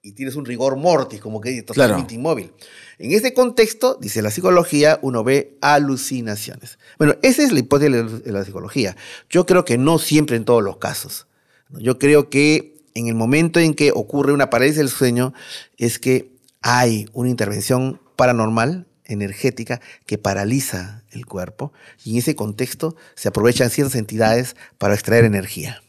y tienes un rigor mortis, como que totalmente claro. inmóvil. En ese contexto, dice la psicología, uno ve alucinaciones. Bueno, esa es la hipótesis de la psicología. Yo creo que no siempre en todos los casos. Yo creo que en el momento en que ocurre una parálisis del sueño es que hay una intervención paranormal energética que paraliza el cuerpo y en ese contexto se aprovechan ciertas entidades para extraer energía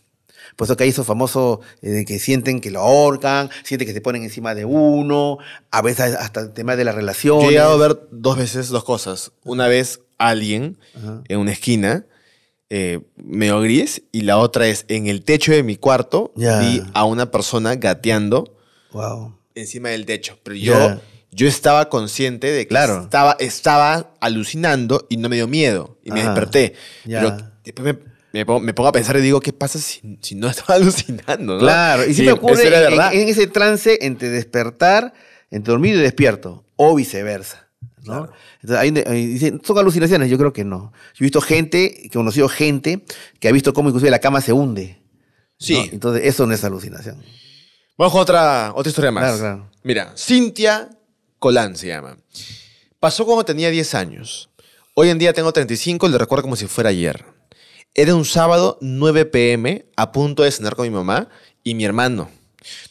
pues que hay esos famosos eh, que sienten que lo ahorcan, sienten que se ponen encima de uno, a veces hasta el tema de la relación. he llegado a ver dos veces dos cosas. Una vez alguien en una esquina eh, medio gris y la otra es en el techo de mi cuarto vi a una persona gateando wow. encima del techo. Pero yo, yo estaba consciente de que claro. estaba, estaba alucinando y no me dio miedo y me desperté. Pero después me me pongo, a pensar y digo, ¿qué pasa si, no estaba alucinando? Claro, y si me ocurre en, ese trance entre despertar, entre dormir y despierto, o viceversa. ¿no? Entonces, ahí dicen, ¿son alucinaciones? Yo creo que no. Yo he visto gente, he conocido gente que ha visto cómo inclusive la cama se hunde. Sí. Entonces, eso no es alucinación. Vamos con otra, otra historia más. Mira, Cintia Colán se llama. Pasó cuando tenía 10 años. Hoy en día tengo 35 y recuerdo como si fuera ayer. Era un sábado 9 pm, a punto de cenar con mi mamá y mi hermano.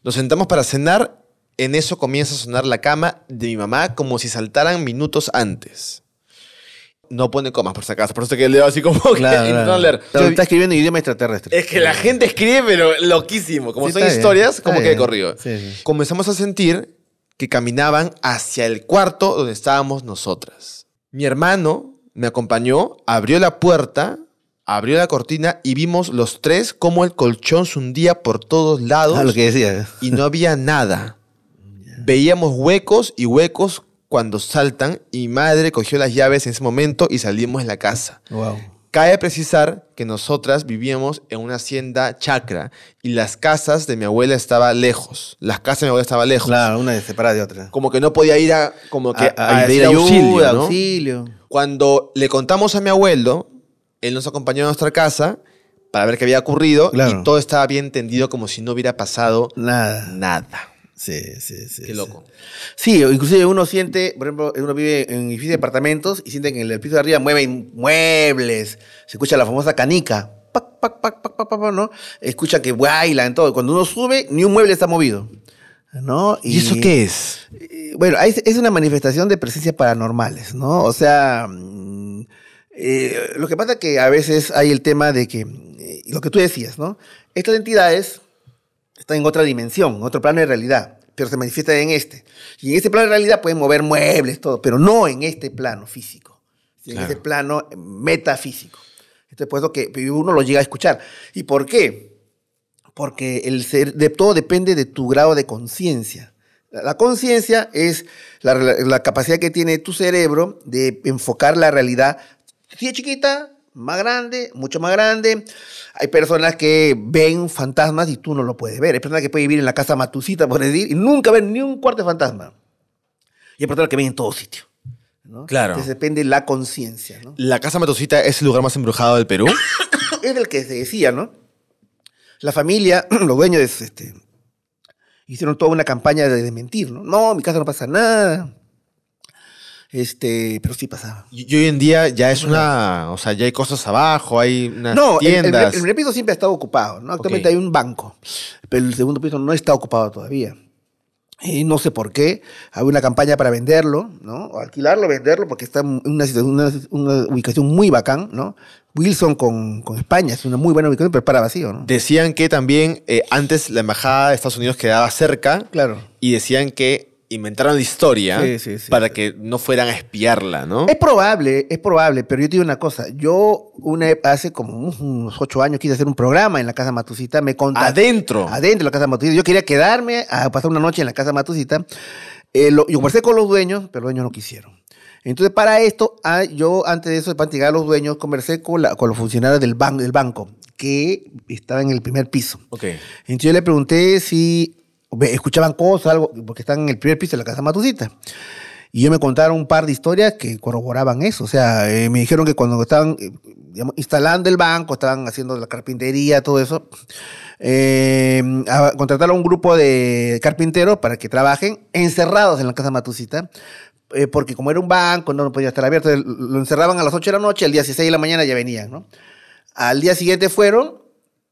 Nos sentamos para cenar, en eso comienza a sonar la cama de mi mamá como si saltaran minutos antes. No pone comas, por si acaso. Por eso que leo así como que no leer. escribiendo idioma extraterrestre. Es que la gente escribe, pero loquísimo. Como son historias, como que de corrido. Comenzamos a sentir que caminaban hacia el cuarto donde estábamos nosotras. Mi hermano me acompañó, abrió la puerta abrió la cortina y vimos los tres como el colchón se hundía por todos lados. Ah, que Y no había nada. Veíamos huecos y huecos cuando saltan y madre cogió las llaves en ese momento y salimos de la casa. Wow. Cabe precisar que nosotras vivíamos en una hacienda chacra y las casas de mi abuela estaban lejos. Las casas de mi abuela estaban lejos. Claro, una separada de otra. Como que no podía ir a, como que a, auxilio, auxilio. Cuando le contamos a mi abuelo, él nos acompañó a nuestra casa para ver qué había ocurrido y todo estaba bien tendido como si no hubiera pasado nada. Nada. Sí, sí, sí. Qué loco. Sí. inclusive uno siente, por ejemplo, uno vive en un edificio de apartamentos y siente que en el piso de arriba mueven muebles, se escucha la famosa canica, pac, pac, pac, pac, pac, ¿no? Escucha que bailan, todo. Cuando uno sube, ni un mueble está movido. ¿No? ¿Y, eso qué es? bueno, es, es una manifestación de presencias paranormales, ¿no? O sea, mm, eh, lo que pasa es que a veces hay el tema de que, eh, lo que tú decías, ¿no? Estas entidades están en otra dimensión, en otro plano de realidad, pero se manifiestan en este. Y en este plano de realidad pueden mover muebles, todo, pero no en este plano físico, en este plano eh, metafísico. esto puesto que uno lo llega a escuchar. ¿Y por qué? Porque el ser, de, todo depende de tu grado de conciencia. La conciencia es la, capacidad que tiene tu cerebro de enfocar la realidad si es chiquita, más grande, mucho más grande. Hay personas que ven fantasmas y tú no lo puedes ver. Hay personas que pueden vivir en la casa matucita, por decir, y nunca ver ni un cuarto de fantasma. Y hay personas que ven en todo sitio. Claro. depende la conciencia. ¿La casa matucita es el lugar más embrujado del Perú? es el que se decía, ¿no? La familia, los dueños este, hicieron toda una campaña de desmentir, ¿no? No, mi casa no pasa nada. Este, pero sí pasaba. Y, hoy en día ya es una, o sea, ya hay cosas abajo, hay unas no, tiendas. El, primer piso siempre ha estado ocupado, ¿no? Actualmente hay un banco, pero el segundo piso no está ocupado todavía. Y no sé por qué. Había una campaña para venderlo, ¿no? O alquilarlo, venderlo, porque está en una, ubicación muy bacán, ¿no? Wilson con, España, es una muy buena ubicación, pero para vacío, ¿no? Decían que también eh, antes la embajada de Estados Unidos quedaba cerca. Claro. Y decían que inventaron historia para que no fueran a espiarla, ¿no? Es probable, es probable, pero yo te digo una cosa. Yo e, hace como unos ocho años quise hacer un programa en la Casa Matusita, me ¿Adentro? Adentro de la Casa Matusita. Yo quería quedarme a pasar una noche en la Casa Matusita. yo eh, conversé con los dueños, pero los dueños no quisieron. Entonces, para esto, ah, yo antes de eso, para llegar a los dueños, conversé con, los funcionarios del, del banco, que estaba en el primer piso. Entonces, yo le pregunté si escuchaban cosas, algo, porque están en el primer piso de la casa Matusita. Y yo me contaron un par de historias que corroboraban eso. O sea, eh, me dijeron que cuando estaban eh, instalando el banco, estaban haciendo la carpintería, todo eso, eh, contrataron a un grupo de carpinteros para que trabajen encerrados en la casa Matusita. porque como era un banco, no, no podía estar abierto, lo encerraban a las 8 de la noche, al día 16 de la mañana ya venían, ¿no? Al día siguiente fueron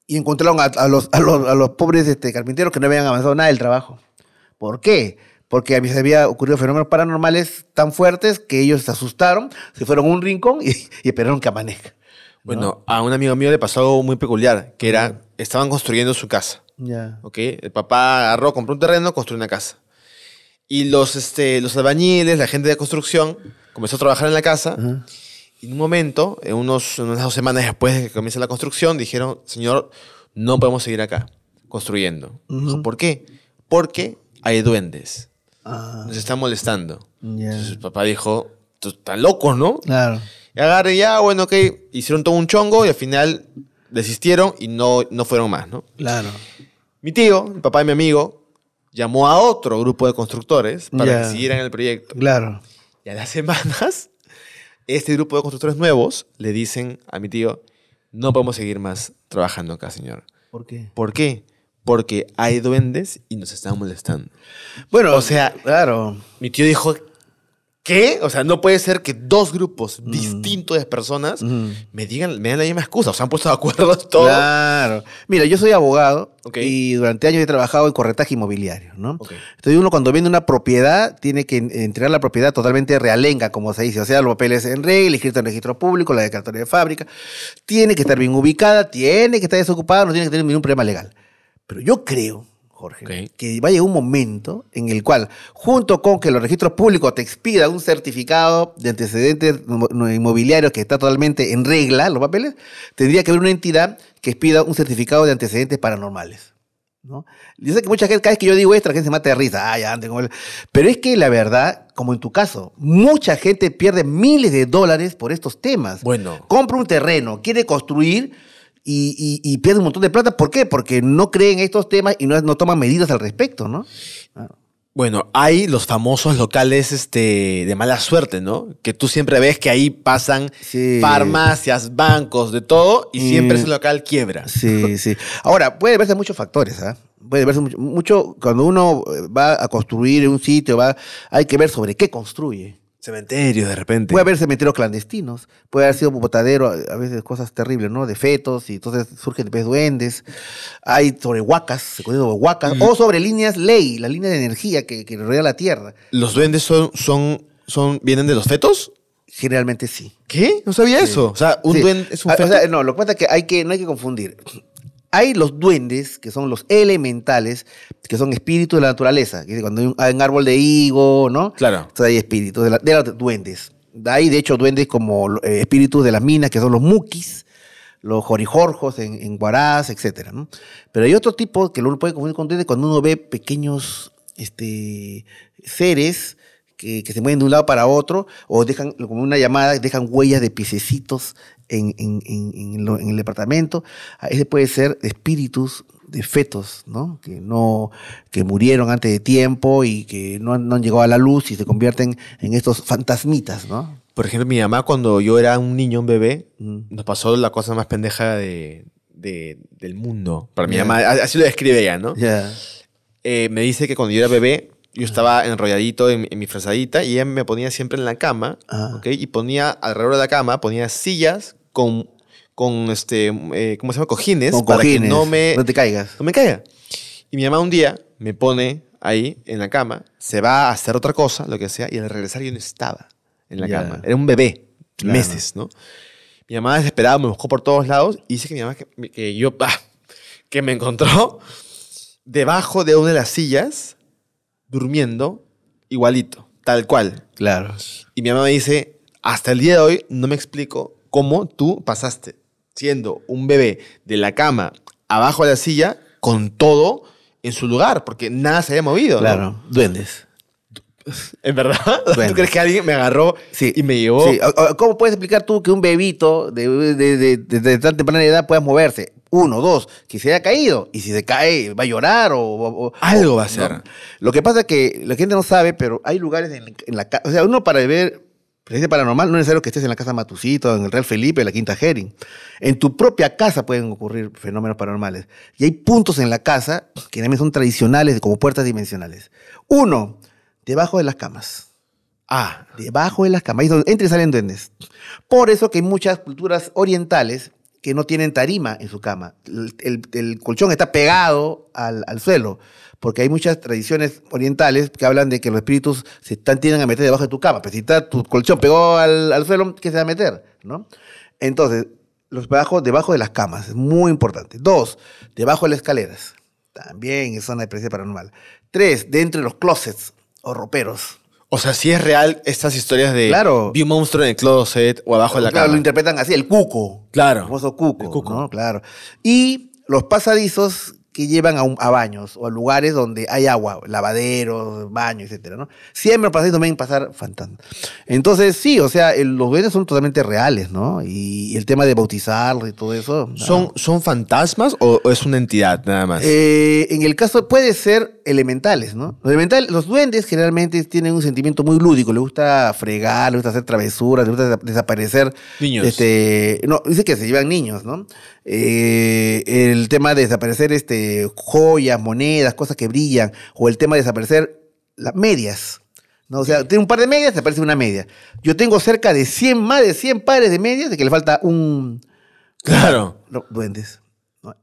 y encontraron a, los, a, los, a los, pobres este, carpinteros que no habían avanzado nada del trabajo. ¿Por qué? Porque a mí se había ocurrido fenómenos paranormales tan fuertes que ellos se asustaron, se fueron a un rincón y, esperaron que amanezca. Bueno, a un amigo mío le pasó algo muy peculiar, que era, estaban construyendo su casa. Ya. ¿Ok? El papá agarró, compró un terreno, construyó una casa. Y los, este, los albañiles, la gente de construcción, comenzó a trabajar en la casa. Y en un momento, en unos, unas dos semanas después de que comienza la construcción, dijeron, señor, no podemos seguir acá construyendo. ¿Por qué? Porque hay duendes. Ah. Nos están molestando. Entonces su papá dijo, están locos, ¿no? Claro. Y agarre ya, bueno, ok, hicieron todo un chongo y al final desistieron y no, no fueron más, ¿no? Claro. Mi tío, el papá de mi amigo, llamó a otro grupo de constructores para que siguieran el proyecto. Claro. Y a las semanas este grupo de constructores nuevos le dicen a mi tío, no podemos seguir más trabajando acá, señor. ¿Por qué? ¿Por qué? Porque hay duendes y nos están molestando. Bueno, o sea, claro. Mi tío dijo, ¿Qué? O sea, no puede ser que dos grupos distintos de personas me digan, me den la misma excusa. O sea, han puesto de acuerdo todo. Claro. Mira, yo soy abogado y durante años he trabajado en corretaje inmobiliario, ¿no? Entonces uno cuando vende una propiedad tiene que entregar la propiedad totalmente realenga, como se dice. O sea, los papeles en regla, inscrito en registro público, la declaratoria de fábrica. Tiene que estar bien ubicada, tiene que estar desocupada, no tiene que tener ningún problema legal. Pero yo creo Jorge, que vaya un momento en el cual, junto con que los registros públicos te expidan un certificado de antecedentes inmobiliarios que está totalmente en regla, los papeles, tendría que haber una entidad que expida un certificado de antecedentes paranormales. ¿No? Yo sé que mucha gente, cada vez que yo digo esto, la gente se mata de risa. Pero es que la verdad, como en tu caso, mucha gente pierde miles de dólares por estos temas. Bueno. Compra un terreno, quiere construir, y, y, pierde un montón de plata. ¿Por qué? Porque no creen estos temas y no, no toman medidas al respecto, ¿no? Bueno, hay los famosos locales este, de mala suerte, ¿no? Que tú siempre ves que ahí pasan farmacias, bancos, de todo, y siempre mm. ese local quiebra. Sí, sí. Ahora, puede verse muchos factores, ¿ah? Puede verse mucho, Cuando uno eh, va a construir un sitio, va, hay que ver sobre qué construye cementerio de repente. Puede haber cementerios clandestinos, puede haber sido botadero, a veces cosas terribles, ¿no? De fetos, y entonces surgen después duendes. Hay sobre huacas, se conoce mm. o sobre líneas ley, la línea de energía que, rodea la Tierra. ¿Los duendes son, son, son, vienen de los fetos? Generalmente sí. ¿Qué? No sabía eso. O sea, un duende es un ah, feto. no, lo que es que, hay que no hay que confundir. Hay los duendes, que son los elementales, que son espíritus de la naturaleza. Cuando hay un, árbol de higo, ¿no? Claro. Entonces hay espíritus de, la, los duendes. Hay, de hecho, duendes como eh, espíritus de las minas, que son los mukis, los jorijorjos en, Guaraz, etc. Pero hay otro tipo que uno puede confundir con duendes cuando uno ve pequeños este, seres que, que, se mueven de un lado para otro o dejan como una llamada, dejan huellas de piececitos en, en, en, el departamento. A ah, puede ser espíritus de fetos, ¿no? Que no, que murieron antes de tiempo y que no, no han llegado a la luz y se convierten en estos fantasmitas, ¿no? Por ejemplo, mi mamá cuando yo era un niño, un bebé, mm. nos pasó la cosa más pendeja de, de, del mundo. Para mi mamá, así lo describe ella, ¿no? ya eh, me dice que cuando yo era bebé, yo estaba enrolladito en, mi frazadita y él me ponía siempre en la cama, ah. Y ponía alrededor de la cama, ponía sillas con, con este, eh, ¿cómo se llama? Cojines, para que no me... No te caigas. No me caiga. Y mi mamá un día me pone ahí en la cama, se va a hacer otra cosa, lo que sea, y al regresar yo no estaba en la cama. Era un bebé, meses, ¿no? Mi mamá desesperada me buscó por todos lados y dice que mi mamá, que, yo, que me encontró debajo de una de las sillas durmiendo igualito, tal cual. Claro. Y mi mamá me dice, hasta el día de hoy no me explico cómo tú pasaste siendo un bebé de la cama abajo de la silla con todo en su lugar, porque nada se había movido. Claro, duendes. ¿En verdad? ¿Tú crees que alguien me agarró y me llevó? ¿Cómo puedes explicar tú que un bebito de, tan temprana edad pueda moverse? Uno, dos, que se haya caído. Y si se cae, va a llorar o... Algo va a ser. Lo que pasa es que la gente no sabe, pero hay lugares en, la casa... O sea, uno para ver presencia paranormal no es necesario que estés en la casa Matusito, en el Real Felipe, en la Quinta Herring. En tu propia casa pueden ocurrir fenómenos paranormales. Y hay puntos en la casa que también son tradicionales, como puertas dimensionales. Uno, Debajo de las camas. Ah. Debajo de las camas. Ahí es y salen duendes. Por eso que hay muchas culturas orientales que no tienen tarima en su cama. El, colchón está pegado al, suelo, porque hay muchas tradiciones orientales que hablan de que los espíritus se están, tienden a meter debajo de tu cama. Pero pues si está tu colchón pegado al, suelo, ¿qué se va a meter? ¿No? Entonces, los bajos debajo de las camas, es muy importante. Dos, debajo de las escaleras, también es zona de presencia paranormal. Tres, dentro de los closets, o roperos. O sea, si es real estas historias de claro. vi un monstruo en el closet o abajo de la claro, Lo interpretan así, el cuco. Claro. El famoso cuco. El cuco. Claro. Y los pasadizos que llevan a, baños o a lugares donde hay agua, lavaderos, baños, etcétera, ¿no? Siempre pasáis también pasar fantasmas. Entonces, sí, o sea, los duendes son totalmente reales, ¿no? Y, el tema de bautizar y todo eso. ¿Son, ¿Son fantasmas o, es una entidad nada más? Eh, en el caso, puede ser elementales, ¿no? Los, los duendes generalmente tienen un sentimiento muy lúdico, le gusta fregar, le gusta hacer travesuras, le gusta desaparecer. Niños. Este, no, dice que se llevan niños, ¿no? Eh, el tema de desaparecer este eh, joyas, monedas, cosas que brillan, o el tema de desaparecer las medias. ¿no? O sea, tiene un par de medias, desaparece una media. Yo tengo cerca de 100, más de 100 pares de medias de que le falta un... Claro. duendes.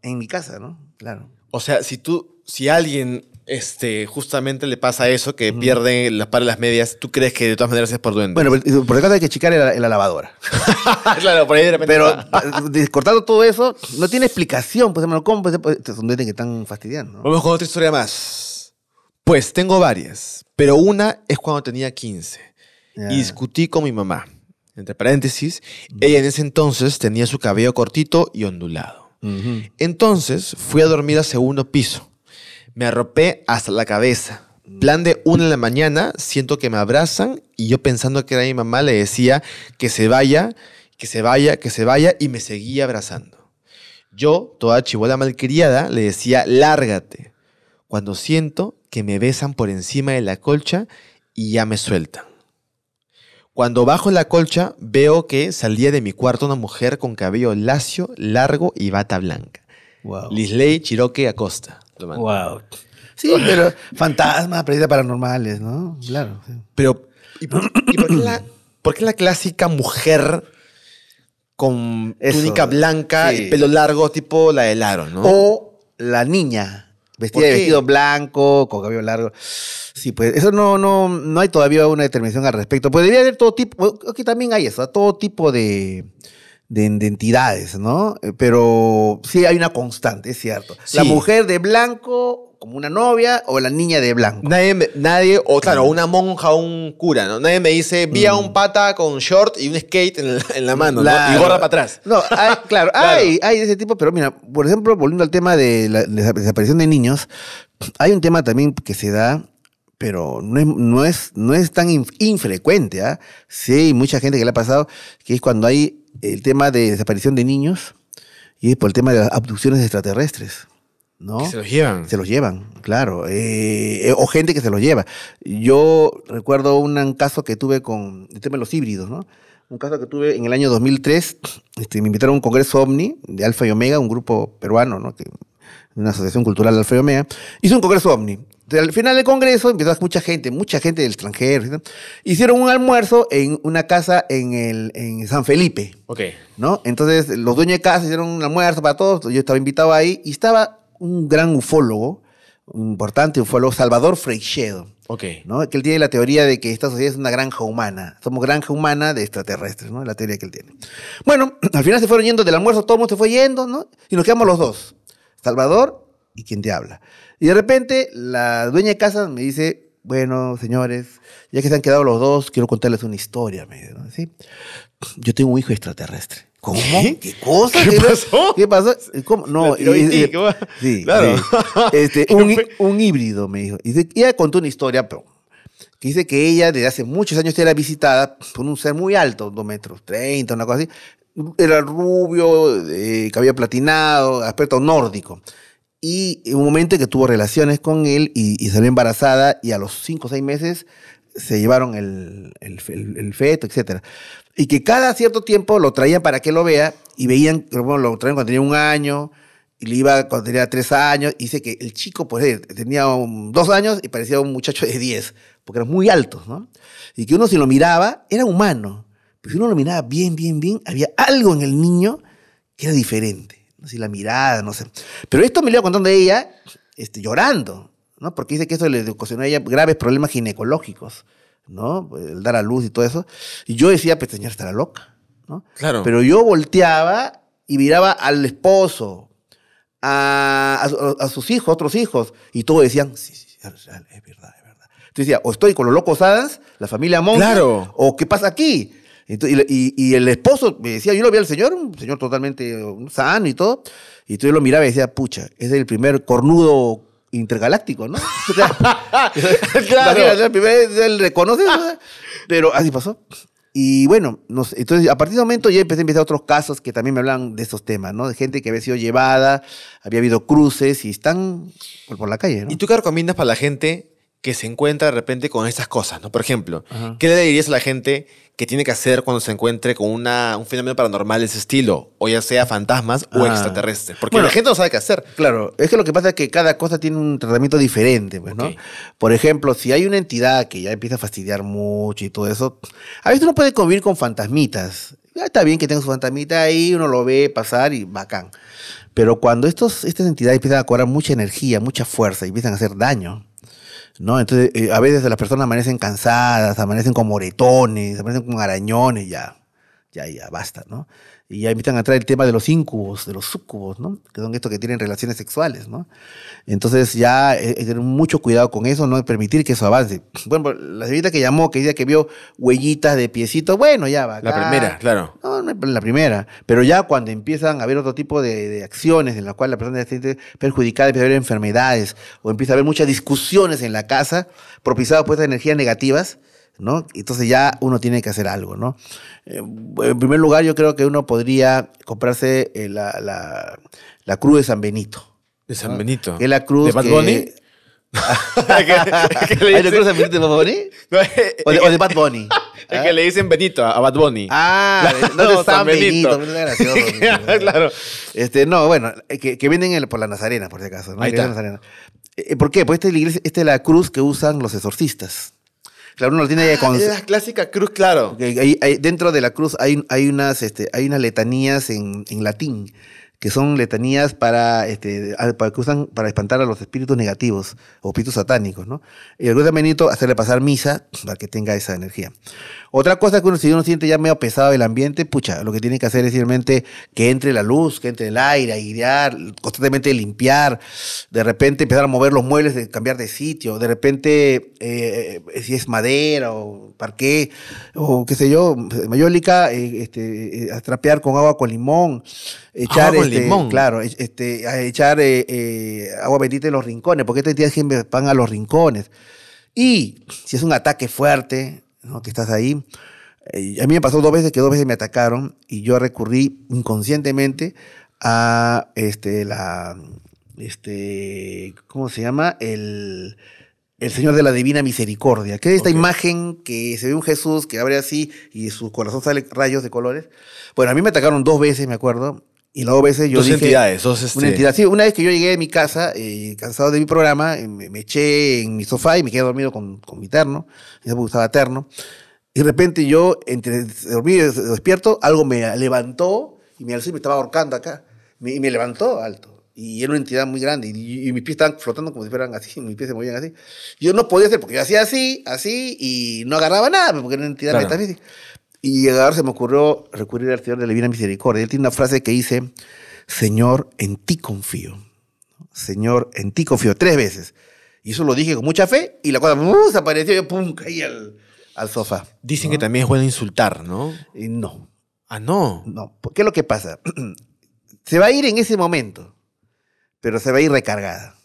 En mi casa, ¿no? Claro. O sea, si tú, si alguien este, justamente le pasa eso, que pierden pierde las las medias. ¿Tú crees que de todas maneras es por duende? Bueno, pues, por el caso hay que chicar en la, lavadora. claro, por ahí de repente. Pero cortando todo eso, no tiene explicación. Pues, hermano, ¿cómo? Pues, son pues, duendes que están fastidiando. Vamos con otra historia más. Pues tengo varias, pero una es cuando tenía 15 y discutí con mi mamá. Entre paréntesis, ella en ese entonces tenía su cabello cortito y ondulado. Entonces fui a dormir a segundo piso me arropé hasta la cabeza. Plan de una en la mañana, siento que me abrazan y yo pensando que era mi mamá le decía que se vaya, que se vaya, que se vaya y me seguía abrazando. Yo, toda chivola malcriada, le decía lárgate. Cuando siento que me besan por encima de la colcha y ya me sueltan. Cuando bajo la colcha, veo que salía de mi cuarto una mujer con cabello lacio, largo y bata blanca. Wow. Lisley Chiroque Acosta. Wow. Sí, pero fantasmas, pérdidas paranormales, ¿no? Claro. Pero, ¿y, por, qué la, clásica mujer con túnica blanca y pelo largo, tipo la de Laro, ¿no? O la niña. Vestida de vestido blanco, con cabello largo. Sí, pues eso no, no, no hay todavía una determinación al respecto. Podría pues, haber todo tipo, Aquí también hay eso, todo tipo de, de, identidades, ¿no? Eh, pero sí hay una constante, es cierto. La mujer de blanco como una novia o la niña de blanco. Nadie, nadie o claro, una monja o un cura, ¿no? Nadie me dice, vía un mm. pata con short y un skate en la, la mano, Y gorra para atrás. No, hay, claro, hay, hay de ese tipo, pero mira, por ejemplo, volviendo al tema de la desaparición de niños, hay un tema también que se da pero no es, no es, no es tan infrecuente. ¿ah? Sí, hay mucha gente que le ha pasado, que es cuando hay el tema de desaparición de niños y es por el tema de las abducciones extraterrestres. ¿no? se los llevan. Se los llevan, claro. Eh, eh, o gente que se los lleva. Yo recuerdo un caso que tuve con el tema de los híbridos, ¿no? Un caso que tuve en el año 2003. Este, me invitaron a un congreso OVNI de Alfa y Omega, un grupo peruano, ¿no? una asociación cultural de Alfa y Omega. Hizo un congreso OVNI. Al final del Congreso empezó mucha gente, mucha gente del extranjero. Hicieron un almuerzo en una casa en, el, en San Felipe. ¿No? Entonces los dueños de casa hicieron un almuerzo para todos. Yo estaba invitado ahí y estaba un gran ufólogo, un importante ufólogo, Salvador Freixedo. ¿no? Que él tiene la teoría de que esta sociedad es una granja humana. Somos granja humana de extraterrestres, ¿no? La teoría que él tiene. Bueno, al final se fueron yendo del almuerzo, todo el mundo se fue yendo, ¿no? Y nos quedamos los dos. Salvador y quien te habla. Y de repente la dueña de casa me dice, bueno, señores, ya que se han quedado los dos, quiero contarles una historia. Me dice, ¿Sí? Yo tengo un hijo extraterrestre. ¿Cómo? ¿Qué, cosa? ¿Qué, pasó? ¿Qué pasó? ¿Cómo? No, y, sí, claro. Este, un, híbrido, me dijo. Y ella contó una historia, pero que dice que ella desde hace muchos años era visitada por un ser muy alto, dos metros treinta, una cosa así. Era rubio, eh, había platinado, aspecto nórdico y en un momento que tuvo relaciones con él y, salió embarazada y a los cinco o seis meses se llevaron el, el, feto, etc. Y que cada cierto tiempo lo traían para que lo vea y veían, bueno, lo traían cuando tenía un año y le iba cuando tenía tres años. Y dice que el chico pues, eh, tenía dos años y parecía un muchacho de 10, porque eran muy altos, ¿no? Y que uno si lo miraba era humano, pero si uno lo miraba bien, bien, bien, había algo en el niño que era diferente así la mirada, no sé. Pero esto me lo iba contando de ella este, llorando, ¿no? Porque dice que eso le ocasionó a ella graves problemas ginecológicos, ¿no? El dar a luz y todo eso. Y yo decía, pues señora, estará loca, ¿no? Claro. Pero yo volteaba y miraba al esposo, a, sus hijos, a otros hijos, y todos decían, sí, sí, es verdad, es verdad. Entonces decía, o estoy con los locos Adams, la familia Monk, claro. o qué pasa aquí y, el esposo me decía, yo lo vi al señor, un señor totalmente sano y todo, y yo lo miraba y decía, pucha, es el primer cornudo intergaláctico, ¿no? claro. el primer, él reconoce, pero así pasó. Y bueno, entonces a partir de ese momento ya empecé a empezar otros casos que también me hablan de esos temas, ¿no? De gente que había sido llevada, había habido cruces y están por, por la calle, ¿no? ¿Y tú qué recomiendas para la gente que se encuentra de repente con estas cosas, ¿no? Por ejemplo, ¿qué le dirías a la gente que tiene que hacer cuando se encuentre con una, un fenómeno paranormal de ese estilo? O ya sea fantasmas o ah. extraterrestres. Porque la gente no sabe qué hacer. Claro, es que lo que pasa es que cada cosa tiene un tratamiento diferente, pues, ¿no? Por ejemplo, si hay una entidad que ya empieza a fastidiar mucho y todo eso, a veces uno puede convivir con fantasmitas. Ya ah, está bien que tenga su fantasmita ahí, uno lo ve pasar y bacán. Pero cuando estos, estas entidades empiezan a cobrar mucha energía, mucha fuerza y empiezan a hacer daño, ¿no? Entonces, eh, a veces las personas amanecen cansadas, amanecen con moretones, amanecen con arañones, ya, ya, ya, basta, ¿no? Y ya invitan a traer el tema de los incubos, de los sucubos, ¿no? Que son estos que tienen relaciones sexuales, ¿no? Entonces ya hay eh, que eh, tener mucho cuidado con eso, no permitir que eso avance. Bueno, la señorita que llamó, que decía que vio huellitas de piecito, bueno, ya va. La primera, claro. No, la primera. Pero ya cuando empiezan a haber otro tipo de, de acciones en las cuales la persona se siente perjudicada, empieza a haber enfermedades o empieza a haber muchas discusiones en la casa, propiciadas por esas energías negativas, ¿no? Entonces ya uno tiene que hacer algo, ¿no? Eh, en primer lugar, yo creo que uno podría comprarse eh, la, la, cruz de San Benito. De San Benito. la cruz ¿De Bad Bunny? Que... ¿Qué, le ¿Hay la cruz de San Benito de Bad Bunny? o, de, eh, Bad Bunny. ¿Ah? que le dicen Benito a Bad Bunny. Ah, no, no San, Benito. claro. Este, no, bueno, que, que por la Nazarena, por si acaso. ¿no? ¿Por qué? Porque esta es la cruz que usan los exorcistas. Claro, uno lo tiene ah, con... La clásica cruz, claro. Hay, hay, dentro de la cruz hay, hay, unas, este, hay unas letanías en, en latín que son letanías para, este, que usan para espantar a los espíritus negativos o espíritus satánicos, ¿no? Y el de Benito hacerle pasar misa para que tenga esa energía. Otra cosa que uno, si uno siente ya medio pesado el ambiente, pucha, lo que tiene que hacer es simplemente que entre la luz, que entre el aire, airear, constantemente limpiar, de repente empezar a mover los muebles, cambiar de sitio, de repente eh, si es madera o parqué o qué sé yo, mayólica, eh, este, eh, atrapear con agua con limón, echar el este, limón. claro, e, este, a echar eh, eh, agua bendita en los rincones, porque este día siempre van a los rincones. Y si es un ataque fuerte, ¿no? te estás ahí, eh, a mí me pasó dos veces que dos veces me atacaron y yo recurrí inconscientemente a este, la, este, ¿cómo se llama? El, el Señor de la Divina Misericordia, que es esta imagen que se ve un Jesús que abre así y su corazón sale rayos de colores. Bueno, a mí me atacaron dos veces, me acuerdo, y luego a veces yo dos dije... Una este entidad. Sí, una vez que yo llegué a mi casa, eh, cansado de mi programa, eh, me, eché en mi sofá y me quedé dormido con, con mi terno. Ya me gustaba terno. Y de repente yo, entre dormir y despierto, algo me levantó y me alzó y me estaba ahorcando acá. y me levantó alto. Y era una entidad muy grande. Y, mis pies estaban flotando como si fueran así. Mis pies se movían así. Yo no podía hacer porque yo hacía así, así, y no agarraba nada porque era una entidad metafísica. Y ahora se me ocurrió recurrir al Señor de la Divina Misericordia. Él tiene una frase que dice, Señor, en ti confío. Señor, en ti confío. Tres veces. Y eso lo dije con mucha fe y la cosa ¡uh! apareció y pum, caí al, sofá. Dicen que también es bueno insultar, ¿no? no. Ah, no. No. ¿Qué es lo que pasa? se va a ir en ese momento, pero se va a ir recargada.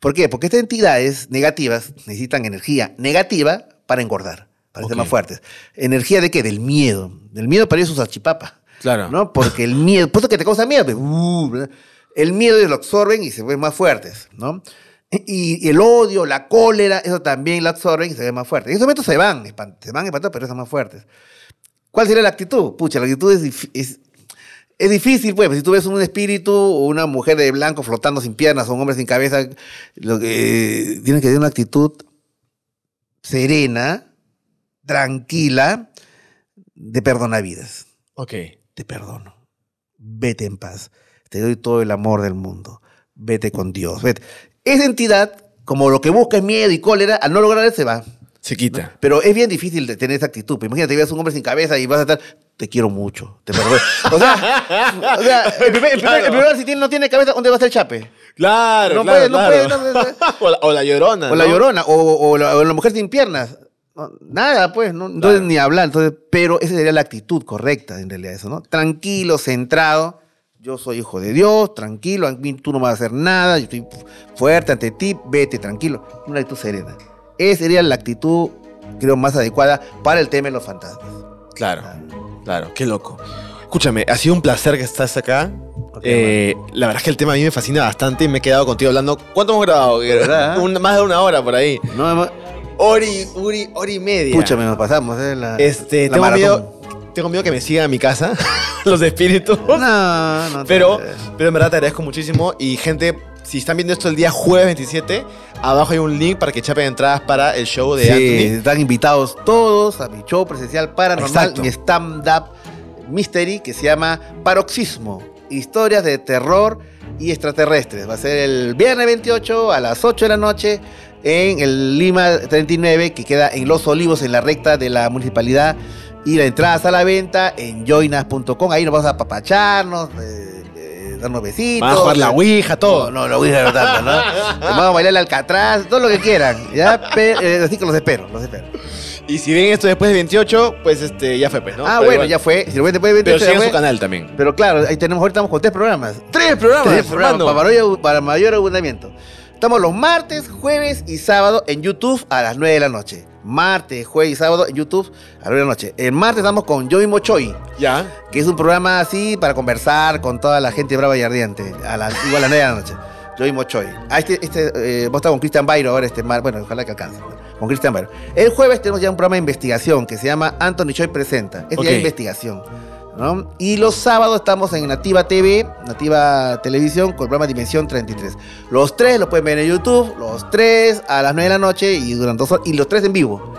¿Por qué? Porque estas entidades negativas necesitan energía negativa para engordar. Parecen más fuertes. ¿Energía de qué? Del miedo. Del miedo para ellos es achipapa. Claro. ¿No? Porque el miedo, puesto que te causa miedo, pues, uh, el miedo lo absorben y se ven más fuertes, ¿no? Y, el odio, la cólera, eso también lo absorben y se ven más fuertes. En esos momentos se van, se van espantados, pero son más fuertes. ¿Cuál sería la actitud? Pucha, la actitud es, es, difícil, pues. Si tú ves un espíritu o una mujer de blanco flotando sin piernas o un hombre sin cabeza, lo que, eh, que tener una actitud serena, tranquila de perdonavidas. Ok. Te perdono. Vete en paz. Te doy todo el amor del mundo. Vete con Dios. Vete. Esa entidad, como lo que busca es miedo y cólera, al no lograr se va. Se quita. Pero es bien difícil de tener esa actitud. Pues imagínate, veas un hombre sin cabeza y vas a estar, te quiero mucho, te perdono. o sea, el, primer, si tiene, no tiene cabeza, ¿dónde va a estar el chape? Claro, claro, o, la, llorona. O la llorona, o, o, la, mujer sin piernas nada, pues, ¿no? no ni hablar. pero esa sería la actitud correcta, en realidad, eso, ¿no? Tranquilo, centrado. Yo soy hijo de Dios, tranquilo, a tú no vas a hacer nada, yo estoy fuerte ante ti, vete tranquilo. Una actitud serena. Esa sería la actitud, creo, más adecuada para el tema de los fantasmas. Claro, ah, claro, qué loco. Escúchame, ha sido un placer que estás acá. Eh, la verdad es que el tema a mí me fascina bastante y me he quedado contigo hablando. ¿Cuánto hemos grabado? más de una hora por ahí. No, Ori, hora y media. Escúchame, nos pasamos, eh, este, tengo, miedo, tengo que me sigan a mi casa los espíritus. No, no. Pero, pero en verdad te agradezco muchísimo. Y gente, si están viendo esto el día jueves 27, abajo hay un link para que chapen entradas para el show de Sí, están invitados todos a mi show presencial paranormal, mi stand-up mystery que se llama Paroxismo, historias de terror y extraterrestres. Va a ser el viernes 28 a las 8 de la noche en el Lima 39, que queda en Los Olivos, en la recta de la municipalidad. Y la entrada está a la venta en joinas.com. Ahí nos vamos a papacharnos, eh, eh, darnos besitos. Vamos a jugar la ouija, todo. No, la ouija no verdad ¿no? vamos a bailar el alcatraz, todo lo que quieran. ¿ya? Eh, así que los espero, los espero. Y si ven esto después de 28, pues este, ya fue, pues, ¿no? Ah, bueno, ya fue. Si lo ven después de Pero siguen su canal también. Pero claro, ahí tenemos, ahorita estamos con tres programas. ¡Tres programas! Tres programas, para mayor abundamiento. Estamos los martes, jueves y sábado en YouTube a las 9 de la noche. Martes, jueves y sábado en YouTube a las 9 de la noche. El martes estamos con Joey mochoy Ya. Que es un programa así para conversar con toda la gente brava y ardiente. A las, igual a las 9 de la noche. Joey Mochoi. Ah, este, este eh, vos estás con Cristian Bayro ahora este martes. Bueno, ojalá que alcance. Con Cristian Bayro. El jueves tenemos ya un programa de investigación que se llama Anthony Choi Presenta. Este ya es investigación y los sábados estamos en Nativa TV, Nativa Televisión, con el programa Dimensión 33. Los tres lo pueden ver en YouTube, los tres a las 9 de la noche y durante dos y los tres en vivo.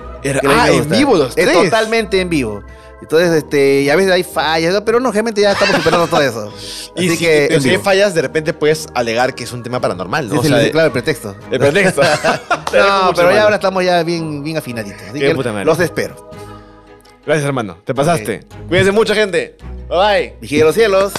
ah, en vivo los tres. Es totalmente en vivo. Entonces, este, a veces hay fallas, pero no, realmente ya estamos superando todo eso. que, si hay fallas, de repente puedes alegar que es un tema paranormal, ¿no? Sí, claro, el pretexto. El pretexto. no, pero ahora estamos ya bien, bien afinaditos. Así los espero. Gracias, hermano. Te pasaste. Cuídense mucha gente. Bye bye. de los cielos.